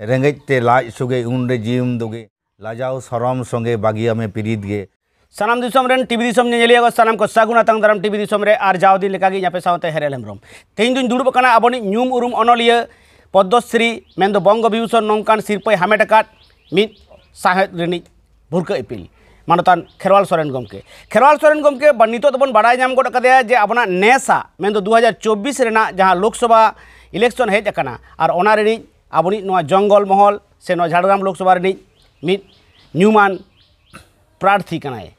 रेंगेजते लाज सुगे उनरे जीवन दोगे लाजाओ सरम संगे बागिया में पीड़ित गे सनाम दिसम रेन टीवी दिसम नेलिया को सनाम को सागुना तंग दाराम टीवी दिसम रे आर जाओ दिन लेका गे यापे सावते हेरेल हेम्ब्रम तेन दिन दुड़ब करना अबनी न्यूम उरुम अनलिया पद्मश्री मेन दो बंग विभूषण नोंकान सिरपय हमेट मिद साहेद रेनी भुरक इपिल मानतान खेरवाल सोरेन गमके खेरवाल सोरेन गमके नितों बन बड़ा नाम गोट जे अपना नेसा मेन दो 2024 रेना जहां लोकसभा इलेक्शन हेज अकना और ᱟᱵᱚᱱᱤᱡ ᱱᱚᱣᱟ ᱡᱚᱝᱜᱚᱞ ᱢᱚᱦᱚᱞ ᱥᱮ ᱱᱚᱣᱟ ᱡᱷᱟᱲᱜᱨᱟᱢ ᱞᱳᱠᱥᱚᱵᱷᱟ ᱨᱤᱱᱤᱡ ᱢᱤᱫ ᱧᱩᱢᱟᱱ ᱯᱨᱟᱨᱛᱷᱤ ᱠᱟᱱᱟᱭ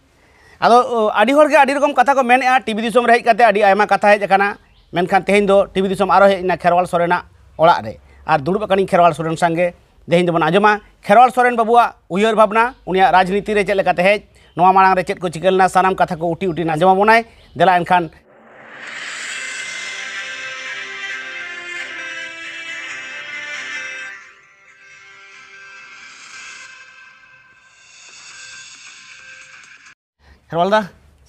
ᱟᱫᱚ ᱟᱹᱰᱤ ᱦᱚᱲ ᱜᱮ ᱟᱹᱰᱤ ᱨᱚᱠᱚᱢ ᱠᱟᱛᱷᱟ ᱠᱚ ᱢᱮᱱᱮᱜᱼᱟ ᱴᱤᱵᱷᱤ ᱫᱤᱥᱚᱢ ᱨᱮ ᱦᱮᱡ ᱠᱟᱛᱮ ᱟᱹᱰᱤ ᱟᱭᱢᱟ ᱠᱟᱛᱷᱟ ᱦᱮᱡ ᱟᱠᱟᱱᱟ ᱢᱮᱱᱠᱷᱟᱱ ᱛᱮᱦᱮᱧ ᱫᱚ ᱴᱤᱵᱷᱤ ᱫᱤᱥᱚᱢ ᱟᱨᱚ ᱦᱮᱡ ᱮᱱᱟ ᱠᱷᱮᱨᱣᱟᱞ ᱥᱚᱨᱮᱱᱟᱜ ᱚᱲᱟᱜ ᱨᱮ ᱟᱨ ᱫᱩᱲᱩᱵ ᱟᱠᱟᱱᱤᱧ ᱠᱷᱮᱨᱣᱟᱞ ᱥᱚᱨᱮᱱ ᱥᱟᱸᱜᱮ ᱛᱮᱦᱮᱧ ᱫᱚᱵᱚᱱ ᱟᱸᱡᱚᱢᱟ ᱠᱷᱮᱨᱣᱟᱞ ᱥᱚᱨᱮᱱ ᱵᱟᱵᱩᱣᱟᱜ ᱩᱭᱦᱟᱹᱨ ᱵᱷᱟᱵᱽᱱᱟ ᱩᱱᱤᱭᱟᱜ ᱨᱟᱡᱽᱱᱤᱛᱤ ᱨᱮ ᱪᱮᱫ ᱞᱮᱠᱟᱛᱮ ᱦᱮᱡ ᱱᱚᱣᱟ ᱢᱟᱲᱟᱝ ᱨᱮ ᱪᱮᱫ ᱠᱚ ᱪᱤᱠᱟᱹ ᱞᱮᱱᱟ ᱥᱟᱱᱟᱢ ᱠᱟᱛᱷᱟ ᱠᱚ ᱩᱴᱤ ᱩᱴᱤ ᱟᱸᱡᱚᱢ ᱟᱵᱚᱱᱟᱭ ᱫᱮᱞᱟ ᱮᱱᱠᱷᱟᱱ ᱦᱮᱨᱣᱟᱞᱫᱟ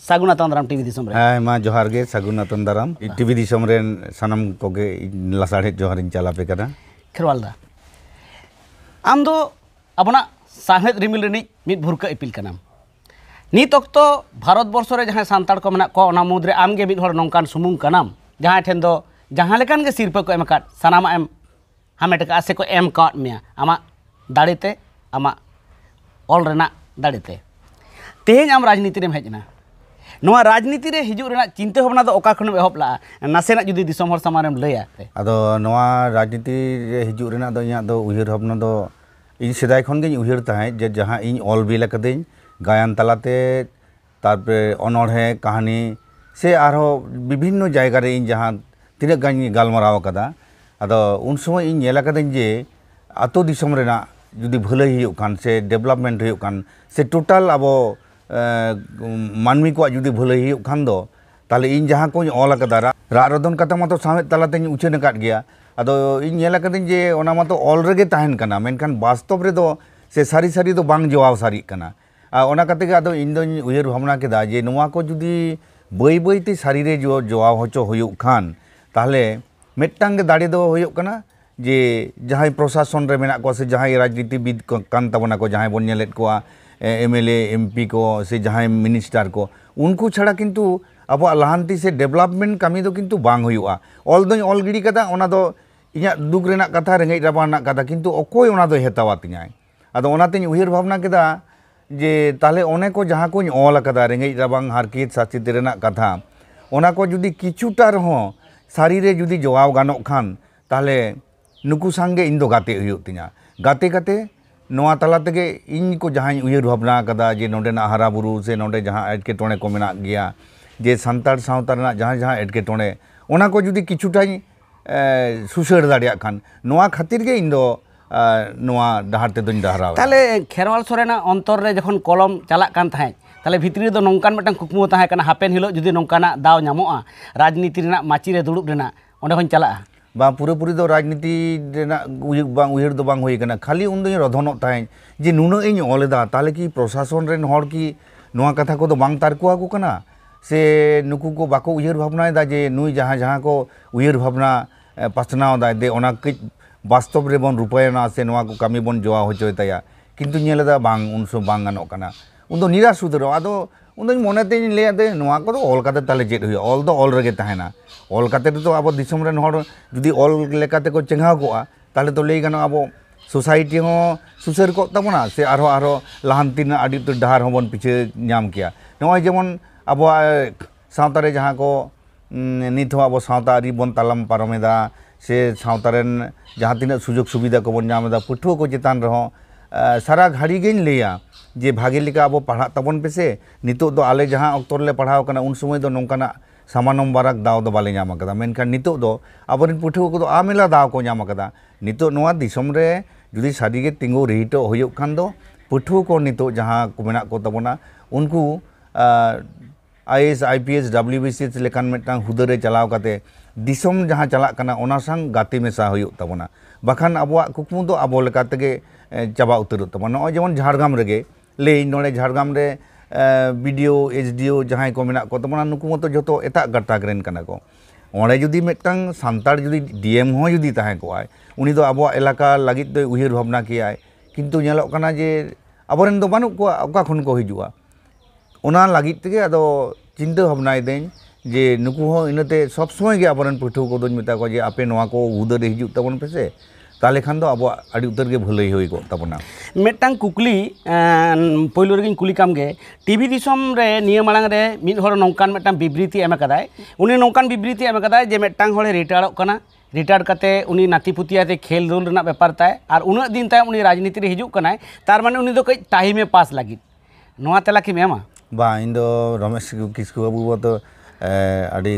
ᱥᱟᱹᱜᱩᱱ ᱟᱛᱟᱱᱫᱟᱨᱟᱢ ᱴᱤᱵᱷᱤ ᱫᱤᱥᱚᱢ ᱨᱮ ᱦᱮᱸ ᱢᱟ ᱡᱚᱦᱟᱨ ᱜᱮ ᱥᱟᱹᱜᱩᱱ ᱟᱛᱟᱱᱫᱟᱨᱟᱢ ᱴᱤᱵᱷᱤ ᱫᱤᱥᱚᱢ ᱨᱮᱱ ᱥᱟᱱᱟᱢ ᱠᱚᱜᱮ ᱞᱟᱥᱟᱲᱦᱮᱫ ᱡᱚᱦᱟᱨᱤᱧ ᱪᱟᱞᱟᱯᱮ ᱠᱟᱱᱟ ᱠᱷᱮᱨᱣᱟᱞᱫᱟ ᱟᱢ ᱫᱚ ᱟᱵᱚᱱᱟᱜ ᱥᱟᱶᱦᱮᱫ ᱨᱤᱢᱤᱞ ᱨᱤᱱᱤᱡ ᱢᱤᱫ ᱵᱷᱩᱨᱠᱟᱹ ᱤᱯᱤᱞ ᱠᱟᱱᱟᱢ ᱱᱤᱛ ᱚᱠᱛᱚ ᱵᱷᱟᱨᱚᱛ ᱵᱚᱨᱥᱚ ᱨᱮ ᱡᱟᱦᱟᱸᱭ ᱥᱟᱱᱛᱟᱲ ᱠᱚ ᱢᱮᱱᱟᱜ ᱠᱚᱣᱟ ᱚᱱᱟ ᱢᱩᱫᱽᱨᱮ ᱟᱢᱜᱮ ᱢᱤᱫ ᱦᱚᱲ ᱱᱚᱝᱠᱟᱱ ᱥᱩᱢᱩᱝ ᱠᱟᱱᱟᱢ ᱡᱟᱦᱟᱸᱭ ᱴᱷᱮᱱ ᱫᱚ ᱡᱟᱦᱟᱸ ᱞᱮᱠᱟᱱ ᱜᱮ ᱥᱤᱨᱯᱟᱹ ᱠᱚ ᱮᱢ ᱟᱠᱟᱫ ᱥᱟᱱᱟᱢᱟᱜ ᱮᱢ ᱦᱟᱢᱮᱴ ᱟᱠᱟᱫᱼᱟ ᱥᱮᱠᱚ ᱮᱢ ᱠᱟᱣᱟᱫ ᱢᱮᱭᱟ ᱟᱢᱟᱜ ᱫᱟᱲᱮᱛᱮ ᱟᱢᱟᱜ ᱚᱞ ᱨᱮᱱᱟᱜ ᱫᱟᱲᱮᱛᱮ तेज आम राजनीति में ना राजनीति में चिंता भावना तो खुण एह लगा नाशे जुदी सामने लैयाते राजनीति हजूना तो इंटर उहर भावना तो इन सदा खन गई उहर जे जहाँ इन अल बिल कदी गायन तलाते तनहे कहानी से आर विभिन्न जैगार इन जहाँ तीना गलमारा अद उन समय इन जे अतम जुदी भलई हो डेवलपमेंट हो से टोटाल अब मानवी को जुदी भूल खान तेल इन जहाँ कोल अकदा रा रदन कथा मत सावे तलाते उछन गया अब इनकादी जे तो ऑल रगे तहन वास्तव रे से सारी सारी तो जवाब सारी करना उयर भावना के जे को जुदी बै बैते सारी रे जो जवाब हचो हो खान तेलटांग दाड़े दो होना जे जहाँ प्रशासन में मेना को से जहाँ राजनीतिविद को जहाँ बोले को एमएलए एमपी को से जहाँ मिनिस्टर को उनको छाड़ा किंतु अब लहांती से डेवलपमेंट कमी तो किंतु बांग हुआ ऑल दो ऑल गिड़ी कदा ओना दो इया दुख रेना कथा रेंगेज राबान कथा किंतु ओकोय ओना दो तो हेतावा तिया अदो ओनाते उहिर भावना कदा जे ताले ओने को जहाँ को ऑल कदा रेंगेज राबांग हारकीत साचित रेना कथा ओना को जुदी किचुटा रहो सारी रे जुदी जवाब गानो खान ताले नुकु संगे इन दो गाते हुई तीन गाते गाते ᱱᱚᱣᱟ ᱛᱟᱞᱟ ᱛᱮᱜᱮ ᱤᱧ ᱠᱚ ᱡᱟᱦᱟᱸᱧ ᱩᱭᱦᱟᱹᱨ ᱵᱷᱟᱵᱽᱱᱟ ᱟᱠᱟᱫᱟ ᱡᱮ ᱱᱚᱰᱮᱱᱟᱜ ᱦᱟᱨᱟᱵᱩᱨᱩ ᱥᱮ ᱱᱚᱰᱮ ᱡᱟᱦᱟᱸ ᱮᱴᱠᱮᱴᱚᱬᱮ ᱠᱚ ᱢᱮᱱᱟᱜ ᱜᱮᱭᱟ ᱡᱮ ᱥᱟᱱᱛᱟᱲ ᱥᱟᱶᱛᱟ ᱨᱮᱱᱟᱜ ᱡᱟᱦᱟᱸ ᱡᱟᱦᱟᱸ ᱮᱴᱠᱮᱴᱚᱬᱮ ᱚᱱᱟ ᱠᱚ ᱡᱩᱫᱤ ᱠᱤᱪᱷᱩᱴᱟᱧ ᱥᱩᱥᱟᱹᱨ ᱫᱟᱲᱮᱭᱟᱜ ᱠᱷᱟᱱ ᱱᱚᱣᱟ ᱠᱷᱟᱹᱛᱤᱨ ᱜᱮ ᱤᱧ ᱫᱚ ᱱᱚᱣᱟ ᱰᱟᱦᱟᱨ ᱛᱮᱫᱚᱧ ᱰᱟᱦᱟᱨᱟᱣᱟ ᱛᱟᱦᱞᱮ ᱠᱷᱮᱨᱣᱟᱞ ᱥᱚᱨᱮᱱᱟᱜ ᱚᱱᱛᱚᱨ ᱨᱮ ᱡᱚᱠᱷᱚᱱ ᱠᱚᱞᱚᱢ ᱪᱟᱞᱟᱜ ᱠᱟᱱ ᱛᱟᱦᱮᱸᱫ ᱛᱟᱦᱞᱮ ᱵᱷᱤᱛᱨᱤ ᱨᱮᱫᱚ ᱱᱚᱝᱠᱟᱱ ᱢᱤᱫᱴᱟᱝ ᱠᱩᱠᱢᱩ ᱛᱟᱦᱮᱸ ᱠᱟᱱᱟ ᱦᱟᱯᱮᱱ ᱦᱤᱞᱳᱜ ᱡᱩᱫᱤ ᱱᱚᱝᱠᱟᱱᱟᱜ ᱫᱟᱣ ᱧᱟᱢᱚᱜᱼᱟ ᱨᱟᱡᱽᱱᱤᱛᱤ ᱨᱮᱱᱟᱜ ᱢᱟᱪᱤᱨᱮ ᱫᱩᱲᱩᱵ ᱨᱮᱱᱟᱜ ᱚᱸᱰᱮ ᱦᱚᱸᱧ ᱪᱟᱞᱟᱜᱼᱟ ᱵᱟᱝ ᱯᱩᱨᱟᱹᱯᱩᱨᱤ ᱫᱚ ᱨᱟᱡᱽᱱᱤᱛᱤ ᱨᱮᱱᱟᱜ ᱵᱟᱝ ᱩᱭᱦᱟᱹᱨ ᱫᱚ ᱵᱟᱝ ᱦᱩᱭ ᱟᱠᱟᱱᱟ ᱠᱷᱟᱹᱞᱤ ᱩᱱᱫᱚᱧ ᱨᱚᱫᱷᱚᱱᱚᱜ ᱛᱟᱦᱮᱸᱧ ᱡᱮ ᱱᱩᱱᱟᱹᱜ ᱤᱧ ᱚᱞ ᱮᱫᱟ ᱛᱟᱦᱚᱞᱮ ᱠᱤ ᱯᱨᱚᱥᱟᱥᱚᱱ ᱨᱮᱱ ᱦᱚᱲ ᱠᱤ ᱱᱚᱣᱟ ᱠᱟᱛᱷᱟ ᱠᱚᱫᱚ ᱵᱟᱝ ᱛᱟᱨᱠᱚᱣᱟᱠᱚ ᱠᱟᱱᱟ ᱥᱮ ᱱᱩᱠᱩ ᱠᱚ ᱵᱟᱠᱚ ᱩᱭᱦᱟᱹᱨ ᱵᱷᱟᱵᱽᱱᱟᱭᱮᱫᱟ ᱡᱮ ᱱᱩᱭ ᱡᱟᱦᱟᱸ ᱡᱟᱦᱟᱸ ᱠᱚ ᱩᱭᱦᱟᱹᱨ ᱵᱷᱟᱵᱽᱱᱟ ᱯᱟᱥᱱᱟᱣ ᱮᱫᱟᱭ ᱫᱮ ᱚᱱᱟ ᱠᱟᱹᱡ ᱵᱟᱥᱛᱚᱵ ᱨᱮᱵᱚᱱ ᱨᱩᱯᱟᱭᱚᱱᱟ ᱥᱮ ᱱᱚᱣᱟ ᱠᱚ ᱠᱟᱹᱢᱤ ᱵᱚᱱ ᱡᱚᱣᱟ ᱦᱚᱪᱚᱭ ᱛᱟᱭᱟ ᱠᱤᱱᱛᱩ ᱧᱮᱞ ᱮᱫᱟ ᱵᱟᱝ ᱩᱱ ᱥᱚ ᱵᱟᱝ ᱜᱟᱱᱚᱜ ᱠᱟᱱᱟ ᱩᱱᱫᱚ ᱱᱤᱨᱟᱥ ᱩᱛᱟᱹᱨᱚᱜ ᱟᱫᱚ ᱩᱱᱫᱚᱧ ᱢᱚᱱᱮᱛᱤᱧ ᱞᱟᱹᱭᱟ ᱡᱮ ᱱᱚᱣᱟ ᱠᱚᱫᱚ ᱚᱞ ᱠᱟᱛᱮ ᱛᱟᱦᱞᱮ ᱪᱮᱫ ᱦᱩᱭᱩᱜᱼᱟ ᱚᱞ ᱫᱚ ᱚᱞ ᱨᱮᱜᱮ ᱛᱟᱦᱮᱱᱟ ᱚᱞ ᱠᱟᱛᱮ ᱛᱮᱫᱚ ᱟᱵᱚ ᱫᱤᱥᱚᱢ ᱨᱮᱱ ᱦᱚᱲ ᱡᱩᱫᱤ ᱚᱞ ᱞᱮᱠᱟ ᱛᱮᱠᱚ ᱪᱮᱸᱜᱷᱟᱣ ᱠᱚᱜᱼᱟ ᱛᱟᱦᱞᱮ ᱫᱚ ᱞᱟᱹᱭ ᱜᱟᱱᱚᱜᱼᱟ ᱟᱵᱚ ᱥᱳᱥᱟᱭᱴᱤ ᱦᱚᱸ ᱥᱩᱥᱟᱹᱨ ᱠᱚᱜ ᱛᱟᱵᱚᱱᱟ ᱥᱮ ᱟᱨᱦᱚᱸ ᱟᱨᱦᱚᱸ ᱞᱟᱦᱟᱱᱛᱤ ᱨᱮᱱᱟᱜ ᱟᱹᱰᱤ ᱩᱛᱟᱹᱨ ᱰᱟᱦᱟᱨ ᱦᱚᱸᱵᱚᱱ ᱯᱤᱪᱷᱟᱹ ᱧᱟᱢ ᱠᱮᱭᱟ ᱱᱚᱜᱼᱚᱭ ᱡᱮᱢᱚᱱ ᱟᱵᱚᱣᱟᱜ ᱥᱟᱶᱛᱟ ᱨᱮ ᱡᱟᱦᱟᱸ ᱠᱚ ᱱᱤᱛ ᱦᱚᱸ ᱟᱵᱚ ᱥᱟᱶᱛᱟ ᱟᱹᱨᱤ ᱵᱚᱱ ᱛᱟᱞᱟᱢ ᱯᱟᱨᱚᱢᱮᱫᱟ ᱥᱮ ᱥᱟᱶᱛᱟ ᱨᱮᱱ ᱡᱟᱦᱟᱸ ᱛᱤᱱᱟᱹᱜ ᱥᱩᱡᱳᱜᱽ ᱥᱩᱵᱤᱫᱷᱟ ᱠᱚᱵᱚᱱ ᱧᱟᱢ ᱮᱫᱟ ᱯᱟᱹᱴᱷᱩᱣᱟᱹ ᱠᱚ ᱪᱮᱛᱟᱱ ᱨᱮᱦᱚᱸ ᱥᱟᱨᱟ ᱜᱷᱟᱹᱲᱤ ᱜᱤᱧ ᱞᱟᱹᱭᱟ जे भागे ᱞᱮᱠᱟ ᱟᱵᱚ ᱯᱟᱲᱦᱟᱜ ᱛᱟᱵᱚᱱ ᱯᱮᱥᱮ ᱱᱤᱛᱚᱜ ᱫᱚ ᱟᱞᱮ ᱡᱟᱦᱟᱸ ᱚᱠᱛᱚ ᱨᱮᱞᱮ ᱯᱟᱲᱦᱟᱣ ᱠᱟᱱᱟ ᱩᱱ ᱥᱚᱢᱚᱭ ᱫᱚ दाव दो बाले नाम कदा मेनखान नितो को आमेला दाव को नाम कदा नितो जुदी सारीगे तिंगो रिहिट होयोग खान को नितो जहां को मेना को तबोना उनको आईएस आईपीएस डब्ल्यूबीसीएस लेखान मेटांग हुदरे चलाव काते दिसम जहां चला कना ओना संग गाते मेसा होयोग बाखान आबोआ कुकमु दो आबो चाबा उतरु तबोना नोआ रेगे ᱞᱟᱹᱭ ᱱᱚᱰᱮ ᱡᱷᱟᱲᱜᱨᱟᱢ ᱨᱮ ᱵᱤᱰᱤᱭᱳ ᱮᱥᱰᱤᱭᱳ ᱡᱟᱦᱟᱸᱭ ᱠᱚ ᱢᱮᱱᱟᱜ ᱠᱚ ᱛᱟᱵᱚᱱᱟ ᱱᱩᱠᱩ ᱢᱚᱛᱚ ᱡᱚᱛᱚ ᱮᱴᱟᱜ ᱜᱟᱛᱟᱠ ᱨᱮᱱ ᱠᱟᱱᱟ ᱠᱚ ᱚᱸᱰᱮ ᱡᱩᱫᱤ ᱢᱤᱫᱴᱟᱝ ᱥᱟᱱᱛᱟᱲ ᱡᱩᱫᱤ ᱰᱤᱮᱢ ᱦᱚᱸ ᱡᱩᱫᱤ ᱛᱟᱦᱮᱸ ᱠᱚᱜᱼᱟᱭ ᱩᱱᱤ ᱫᱚ ᱟᱵᱚᱣᱟᱜ ᱮᱞᱟᱠᱟ ᱞᱟᱹᱜᱤᱫ ᱫᱚᱭ ᱩᱭᱦᱟᱹᱨ ᱵᱷᱟᱵᱽᱱᱟ ᱠᱮᱭᱟᱭ ᱠᱤᱱᱛᱩ ᱧᱮᱞᱚᱜ ᱠᱟᱱᱟ ᱡᱮ ᱟᱵᱚᱨᱮᱱ ᱫᱚ ᱵᱟᱹᱱᱩᱜ ᱠᱚᱣᱟ ᱚᱠᱟ ᱠᱷᱚᱱ ᱠᱚ ᱦᱤᱡᱩᱜᱼᱟ ᱚᱱᱟ ᱞᱟᱹᱜᱤᱫ ᱛᱮᱜᱮ ᱟᱫᱚ ᱪᱤᱱᱛᱟᱹ ᱵᱷᱟᱵᱽᱱᱟᱭᱮᱫᱟᱹᱧ ᱡᱮ ᱱᱩᱠᱩ ᱦᱚᱸ ᱤᱱᱟᱹᱛᱮ ᱥᱚᱵᱽ ᱥᱚᱢᱚᱭ ᱜᱮ ᱟᱵᱚᱨᱮᱱ ᱯᱟᱹᱴᱷᱩᱣᱟᱹ ᱠᱚᱫᱚᱧ ᱢᱮᱛᱟ ᱠᱚᱣᱟ ᱡᱮ ᱟᱯᱮ ᱱᱚᱣᱟ ᱠᱚ ᱦᱩᱫᱟᱹᱨᱮ ᱦᱤᱡᱩᱜ ᱛᱟᱵᱚᱱ ᱯᱮᱥᱮ ᱛᱟᱦᱚᱞᱮ ᱠᱷᱟᱱ ᱫᱚ ᱟᱵᱚᱣᱟᱜ ᱟᱹᱰᱤ ᱩᱛᱟᱹᱨ ᱜᱮ ᱵᱷᱟᱹᱞᱟᱹᱭ ᱦᱩᱭ ᱠᱚᱜ ᱛᱟᱵᱚᱱᱟ ᱢᱤᱫᱴᱟᱝ ᱠᱩᱠᱞᱤ ᱯᱳᱭᱞᱳ ᱨᱮᱜᱮᱧ ᱠᱩᱞᱤ ᱠᱟᱢ ᱜᱮ ᱴᱤᱵᱷᱤ ᱫᱤᱥᱚᱢ ᱨᱮ ᱱᱤᱭᱟᱹ ᱢᱟᱲᱟᱝ ᱨᱮ ᱢᱤᱫ ᱦᱚᱲ ᱱᱚᱝᱠᱟᱱ ᱢᱤᱫᱴᱟᱝ ᱵᱤᱵᱨᱤᱛᱤ ᱮᱢ ᱟᱠᱟᱫᱟᱭ ᱩᱱᱤ ᱱᱚᱝᱠᱟᱱ ᱵᱤᱵᱨᱤᱛᱤ ᱮᱢ ᱟᱠᱟᱫᱟᱭ ᱡᱮ ᱢᱤᱫᱴᱟᱝ ᱦᱚᱲᱮ ᱨᱤᱴᱟᱲᱚᱜ ᱠᱟᱱᱟ রিটায়ার কাতে উনি নাতিপুতিয়াতে খেল রোল রেনা ব্যাপার তাই আর উনাগ দিন তাই উনি রাজনীতি রে হিজুক কানাই তার মানে উনি দো কই টাইমে পাস লাগি নোয়া তেলা কি মেমা বা ইন দো রমেশ কিসকু বাবু তো আড়ি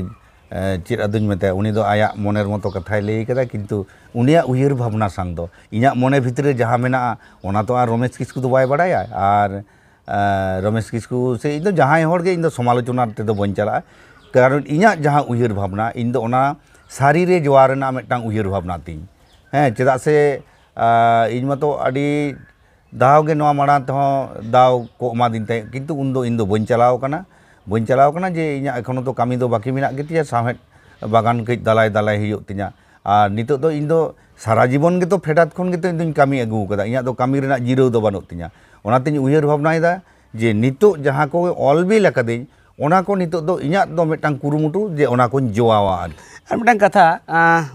चित अदूमते आया मन मत कथा लैदा कि उनिया उयर भावना संग इं मन भितर जहाँ मेना रमेश किसकू तो बड़ा और रमेश किसकू से जहाँगे समालोचना तब चला कारण इं जहाँ उयर भावना इनदा सारी रे जोरना उयर भावना तीन हाँ चेदा से इन मत दावे मांगते दाव को कितु उन बन चलावना ᱵᱟᱹᱧ ᱪᱟᱞᱟᱣ ᱟᱠᱟᱱᱟ ᱡᱮ ᱤᱧᱟᱹᱜ ᱮᱠᱷᱚᱱᱚ ᱛᱚ ᱠᱟᱹᱢᱤ ᱫᱚ ᱵᱟᱹᱠᱤ ᱢᱮᱱᱟᱜ ᱜᱮᱛᱤᱧᱟ ᱥᱟᱶᱦᱮᱫ ᱵᱟᱜᱟᱱ ᱠᱟᱹᱡ ᱫᱟᱞᱟᱭ ᱫᱟᱞᱟᱭ ᱦᱩᱭᱩᱜ ᱛᱤᱧᱟ ᱟᱨ ᱱᱤᱛᱚᱜ ᱫᱚ ᱤᱧ ᱫᱚ ᱥᱟᱨᱟ ᱡᱤᱵᱚᱱ ᱜᱮᱛᱚ ᱯᱷᱮᱰᱟᱛ ᱠᱷᱚᱱ ᱜᱮᱛᱚ ᱤᱧ ᱫᱚᱧ ᱠᱟᱹᱢᱤ ᱟᱹᱜᱩ ᱟᱠᱟᱫᱟ ᱤᱧᱟᱹᱜ ᱫᱚ ᱠᱟᱹᱢᱤ ᱨᱮᱱᱟᱜ ᱡᱤᱨᱟᱹᱣ ᱫᱚ ᱵᱟᱹᱱᱩᱜ ᱛᱤᱧᱟ ᱚᱱᱟᱛᱮᱧ ᱩᱭᱦᱟᱹᱨ ᱵᱷᱟᱵᱽᱱᱟᱭᱮᱫᱟ ᱡᱮ ᱱᱤᱛᱚᱜ ᱡᱟᱦᱟᱸ ᱠᱚ ᱚᱞᱵᱤᱞ ᱟᱠᱟᱫᱟᱹᱧ ᱚᱱᱟ ᱠᱚ ᱱᱤᱛᱚᱜ ᱫᱚ ᱤᱧᱟᱹᱜ ᱫᱚ ᱢᱤᱫᱴᱟᱝ ᱠᱩᱨᱩᱢᱩᱴᱩ ᱡᱮ ᱚᱱᱟ ᱠᱚᱧ ᱡᱚᱣᱟᱣᱟ ᱟᱨᱠᱤ ᱟᱨ ᱢᱤᱫᱴᱟᱝ ᱠᱟᱛᱷᱟ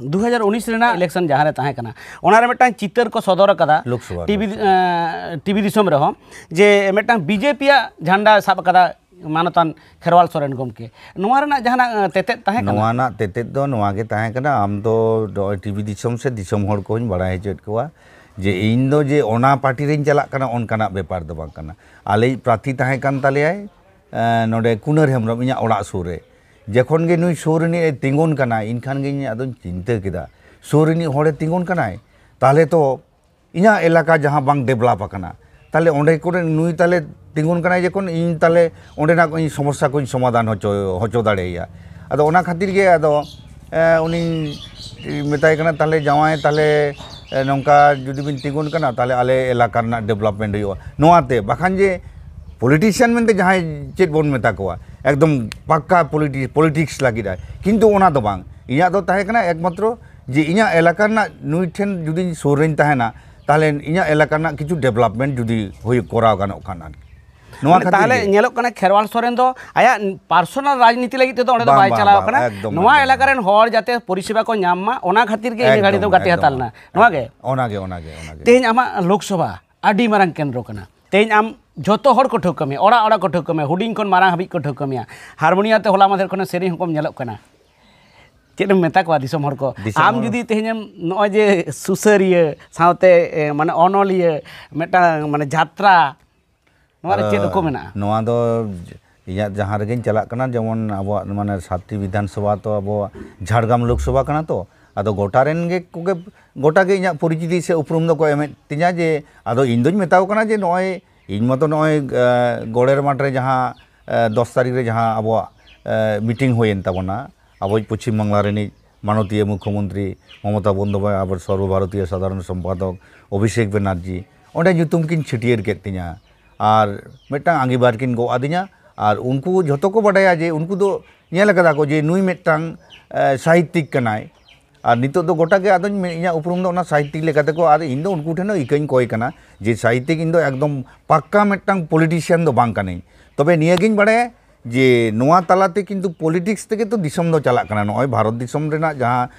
ᱫᱩ ᱦᱟᱡᱟᱨ ᱩᱱᱤᱥ ᱨᱮᱱᱟᱜ ᱤᱞᱮᱠᱥᱚᱱ ᱡᱟᱦᱟᱸ ᱨᱮ ᱛᱟᱦᱮᱸ ᱠᱟᱱᱟ ᱚᱱᱟᱨᱮ ᱢᱤᱫᱴᱟᱝ ᱪᱤᱛᱟᱹᱨ ᱠᱚ ᱥᱚᱫᱚᱨ ᱟᱠᱟᱫᱟ ᱴᱤᱵᱷᱤ ᱴᱤᱵᱷᱤ ᱫᱤᱥᱚᱢ ᱨᱮᱦᱚᱸ ᱡᱮ ᱢᱤᱫᱴᱟᱝ ᱵᱤᱡᱮᱯᱤᱭᱟᱜ ᱡᱷᱟᱱᱰᱟ ᱥᱟᱵ ᱟᱠᱟᱫᱟ ᱢᱟᱱᱚᱛᱟᱱ ᱠᱷᱮᱨᱣᱟᱞ ᱥᱚᱨᱮᱱ ᱜᱚᱢᱠᱮ ᱱᱚᱣᱟ ᱨᱮᱱᱟᱜ ᱡᱟᱦᱟᱱᱟᱜ ᱛᱮᱛᱮᱫ ᱛᱟᱦᱮᱸ ᱠᱟᱱᱟ ᱱᱚᱣᱟ ᱨᱮᱱᱟᱜ ᱛᱮᱛᱮᱫ ᱫᱚ ᱱᱚᱣᱟ ᱜᱮ ᱛᱟᱦᱮᱸ ᱠᱟᱱᱟ ᱟᱢ ᱫᱚ ᱴᱤᱵᱷᱤ ᱫᱤᱥᱚᱢ ᱥᱮ ᱫᱤᱥᱚᱢ ᱦᱚᱲ ᱠᱚᱧ ᱵᱟᱲᱟᱭ ᱦᱚᱪᱚᱭᱮᱫ ᱠᱚᱣᱟ ᱡᱮ ᱤᱧ ᱫᱚ ᱡᱮ ᱚᱱᱟ ᱯᱟᱨᱴᱤ ᱨᱤᱧ ᱪᱟᱞᱟᱜ ᱠᱟᱱᱟ ᱚᱱᱠᱟᱱᱟᱜ ᱵᱮᱯᱟᱨ ᱫᱚ ᱵᱟᱝ ᱠᱟᱱᱟ ᱟᱞᱮᱭᱤᱡ ᱯᱨᱟᱨᱛᱷᱤ ᱛᱟᱦᱮᱸ ᱠᱟᱱ ᱛᱟᱞᱮᱭᱟᱭ ᱱᱚᱰᱮ ᱠᱩᱱᱟᱹᱨ ᱦᱮᱢᱵᱨᱚᱢ ᱤᱧᱟᱹᱜ ᱚᱲᱟᱜ ᱥᱩᱨ ᱨᱮ ᱡᱚᱠᱷᱚᱱ ᱜᱮ ᱱᱩᱭ ᱥᱩᱨ ᱨᱤᱱᱤᱡ ᱮ ᱛᱤᱸᱜᱩᱱ ᱠᱟᱱᱟ ᱤᱱᱠᱷᱟᱱ ᱜᱮ ᱤᱧ ᱟᱫᱚᱧ ᱪᱤᱱᱛᱟᱹ ᱠᱮᱫᱟ ᱥᱩᱨ ᱨᱤᱱᱤᱡ ᱦᱚᱲᱮ ᱛᱤᱸᱜᱩᱱ ᱠᱟᱱᱟᱭ ᱛᱟᱦᱚᱞᱮ ᱛᱚ ᱤᱧᱟᱹᱜ ᱮᱞᱟᱠᱟ ᱡᱟᱦᱟᱸ ᱵᱟᱝ ᱰᱮᱵᱷᱞᱚᱯ ᱟᱠᱟᱱᱟ ᱛᱟᱦᱚᱞᱮ ᱚᱸᱰᱮ ᱠᱚᱨᱮ ᱱᱩᱭ ᱛᱟᱦᱚᱞᱮ ᱛᱤᱸᱜᱩᱱ ᱠᱟᱱᱟᱭ ᱡᱚᱠᱷᱚᱱ ᱤᱧ ᱛᱟᱦᱚᱞᱮ ᱚᱸᱰᱮᱱᱟᱜ ᱤᱧ ᱥᱚᱢᱚᱥᱥᱟ ᱠᱚᱧ ᱥᱚᱢᱟᱫᱷᱟᱱ ᱦᱚᱪᱚ ᱦᱚᱪᱚ ᱫᱟᱲᱮᱭᱟᱭᱟ ᱟᱫᱚ ᱚᱱᱟ ᱠᱷᱟᱹᱛᱤᱨ ᱜᱮ ᱟᱫᱚ ᱩᱱᱤᱧ ᱢᱮᱛᱟᱭ ᱠᱟᱱᱟ ᱛᱟᱦᱚᱞᱮ ᱡᱟᱶᱟᱭ ᱛᱟᱦᱚᱞᱮ ᱱᱚᱝᱠᱟ ᱡᱩᱫᱤ ᱵᱤᱱ ᱛᱤᱸᱜᱩᱱ ᱠᱟᱱᱟ ᱛᱟᱦᱚᱞᱮ ᱟᱞᱮ ᱮᱞᱟᱠᱟ ᱨᱮᱱᱟᱜ ᱰᱮᱵᱷᱞᱚᱯᱢᱮᱱᱴ ᱦᱩᱭᱩᱜᱼᱟ ᱱᱚᱣᱟᱛᱮ ᱵᱟᱠᱷᱟᱱ ᱡᱮ पॉलिटिशियन में जहाँ चेक बन मेता एकदम पक्का पॉलिटि पॉलिटिक्स लगे किंतु इना एकमात्र जे इना एलाका नुई ठेन जुदी सोरें तहना ताहले इना एलाका किछु डेवलपमेंट जुदी होय कोराव गानोग खान ताले खेरवाल सोरेन दो आया पर्सनल राजनीति लगी तो बाय चलाव करना एलाका रेन हर जाते परिसेवा को नाम मा खातिर के इन घड़ी दो गाटे हतालना तेज आमा लोकसभा आडी मारंग केंद्र कना तेज आम ᱡᱚᱛᱚ ᱦᱚᱲ ᱠᱚ ᱴᱷᱟᱹᱣᱠᱟᱹ ᱢᱮᱭᱟ ᱚᱲᱟᱜ ᱚᱲᱟᱜ ᱠᱚ ᱴᱷᱟᱹᱣᱠᱟᱹ ᱢᱮᱭᱟ ᱦᱩᱰᱤᱧ ᱠᱷᱚᱱ ᱢᱟᱨᱟᱝ ᱦᱟᱹᱵᱤᱡ ᱠᱚ ᱴᱷᱟᱹᱣᱠᱟᱹ ᱢᱮᱭᱟ ᱦᱟᱨᱢᱳᱱᱤᱭᱟ ᱛᱮ ᱦᱚᱞᱟ ᱢᱟᱫᱷᱮᱨ ᱠᱷᱚᱱ ᱥᱮᱨᱮᱧ ᱦᱚᱸᱠᱚᱢ ᱧᱮᱞᱚᱜ ᱠᱟᱱᱟ ᱪᱮᱫ ᱮᱢ ᱢᱮᱛᱟ ᱠᱚᱣᱟ ᱫᱤᱥᱚᱢ ᱦᱚᱲ ᱠᱚ ᱟᱢ ᱡᱩᱫᱤ ᱛᱮᱦᱮᱧᱮᱢ ᱱᱚᱜᱼᱚᱭ ᱡᱮ ᱥᱩᱥᱟᱹᱨᱤᱭᱟᱹ ᱥᱟᱶᱛᱮ ᱢᱟᱱᱮ ᱚᱱᱚᱞᱤᱭᱟᱹ ᱢᱤᱫᱴᱟᱝ ᱢᱟᱱᱮ ᱡᱟᱛᱨᱟ ᱱᱚᱣᱟ ᱨᱮ ᱪᱮᱫ ᱠᱚ ᱢᱮᱱᱟᱜᱼᱟ ᱱᱚᱣᱟ ᱫᱚ ᱤᱧᱟᱹᱜ ᱡᱟᱦᱟᱸ ᱨᱮᱜᱮᱧ ᱪᱟᱞᱟᱜ ᱠᱟᱱᱟ ᱡᱮᱢᱚᱱ ᱟᱵᱚᱣᱟᱜ ᱢᱟᱱᱮ ᱥᱟᱛᱴᱤ ᱵᱤᱫᱷᱟᱱ ᱥᱚᱵᱷᱟ ᱛᱚ ᱟᱵᱚᱣᱟᱜ ᱡᱷᱟᱲᱜᱨᱟᱢ ᱞᱳᱠ ᱥᱚᱵᱷᱟ ᱠᱟᱱᱟ ᱛᱚ ᱟᱫᱚ ᱜᱚᱴᱟ ᱨᱮᱱ ᱜᱮ ᱠᱚᱜᱮ ᱜᱚᱴᱟ ᱜᱮ ᱤᱧᱟᱹᱜ ᱯᱚᱨᱤᱪᱤᱛᱤ ᱥᱮ ᱩᱯᱨᱩᱢ ᱫᱚᱠᱚ ᱮᱢᱮᱫ ᱛᱤᱧᱟ ᱡᱮ ᱟᱫᱚ ᱤᱧ ᱫᱚᱧ ᱢᱮᱛᱟᱣ ᱠᱟᱱᱟ ᱡᱮ ᱱᱚᱜᱼᱚᱭ ᱤᱧ ᱢᱟᱛᱚ ᱱᱚᱜᱼᱚᱭ ᱜᱚᱲᱮᱨ ᱢᱟᱴ ᱨᱮ ᱡᱟᱦᱟᱸ ᱫᱚᱥ ᱛᱟᱹᱨᱤᱠᱷ ᱨᱮ ᱡᱟᱦᱟᱸ ᱟᱵᱚᱣᱟᱜ ᱢᱤᱴᱤᱝ ᱦᱩᱭᱮᱱ ᱛᱟᱵᱚᱱᱟ ᱟᱵᱚᱭᱤᱡ ᱯᱚᱪᱷᱤᱢ ᱵᱟᱝᱞᱟ ᱨᱤᱱᱤᱡ माननीय मुख्यमंत्री ममता बंदोपाय अब सर्वभारतीय साधारण सम्पादक अभिषेक बनार्जी अंडे किन छिटियर के तीन ᱟᱨ ᱢᱤᱫᱴᱟᱝ ᱟᱸᱜᱤᱵᱟᱨ ᱠᱤᱱ ᱜᱚᱜ ᱟᱹᱫᱤᱧᱟ ᱟᱨ ᱩᱱᱠᱩ ᱡᱷᱚᱛᱚ ᱠᱚ ᱵᱟᱰᱟᱭᱟ ᱡᱮ ᱩᱱᱠᱩ ᱫᱚ ᱧᱮᱞ ᱠᱟᱫᱟ ᱠᱚ ᱡᱮ ᱱᱩᱭ ᱢᱤᱫᱴᱟᱝ ᱥᱟᱦᱤᱛᱛᱤᱠ ᱠᱟᱱᱟᱭ ᱟᱨ ᱱᱤᱛᱚᱜ ᱫᱚ ᱜᱚᱴᱟ ᱜᱮ ᱟᱫᱚᱧ ᱤᱧᱟᱹᱜ ᱩᱯᱨᱩᱢ ᱫᱚ ᱚᱱᱟ ᱥᱟᱦᱤᱛᱛᱤᱠ ᱞᱮᱠᱟᱛᱮ ᱠᱚ ᱟᱨ ᱤᱧ ᱫᱚ ᱩᱱᱠᱩ ᱴᱷᱮᱱ ᱦᱚᱸ ᱤᱠᱟᱹᱧ ᱠᱚᱭ ᱠᱟᱱᱟ ᱡᱮ ᱥᱟᱦᱤᱛᱛᱤᱠ ᱤᱧ ᱫᱚ ᱮᱠᱫᱚᱢ ᱯᱟᱠᱠᱟ ᱢᱤᱫᱴᱟᱝ ᱯᱚᱞᱤᱴᱤᱥᱤᱭᱟᱱ ᱫᱚ ᱵᱟᱝ ᱠᱟᱹᱱᱟᱹᱧ ᱛᱚᱵᱮ ᱱᱤᱭᱟᱹᱜᱤᱧ ᱵᱟᱰᱟᱭᱟ ᱡᱮ ᱱᱚᱣᱟ ᱛᱟᱞᱟᱛᱮ ᱠᱤᱱᱛᱩ ᱯᱚᱞᱤᱴᱤᱠᱥ ᱛᱮᱜᱮ ᱛᱚ ᱫᱤᱥᱚᱢ ᱫᱚ ᱪᱟᱞᱟᱜ ᱠᱟᱱᱟ ᱱᱚᱜᱼᱚᱭ ᱵᱷᱟᱨᱚᱛ ᱫᱤᱥᱚᱢ ᱨᱮᱱᱟᱜ ᱡᱟᱦᱟᱸ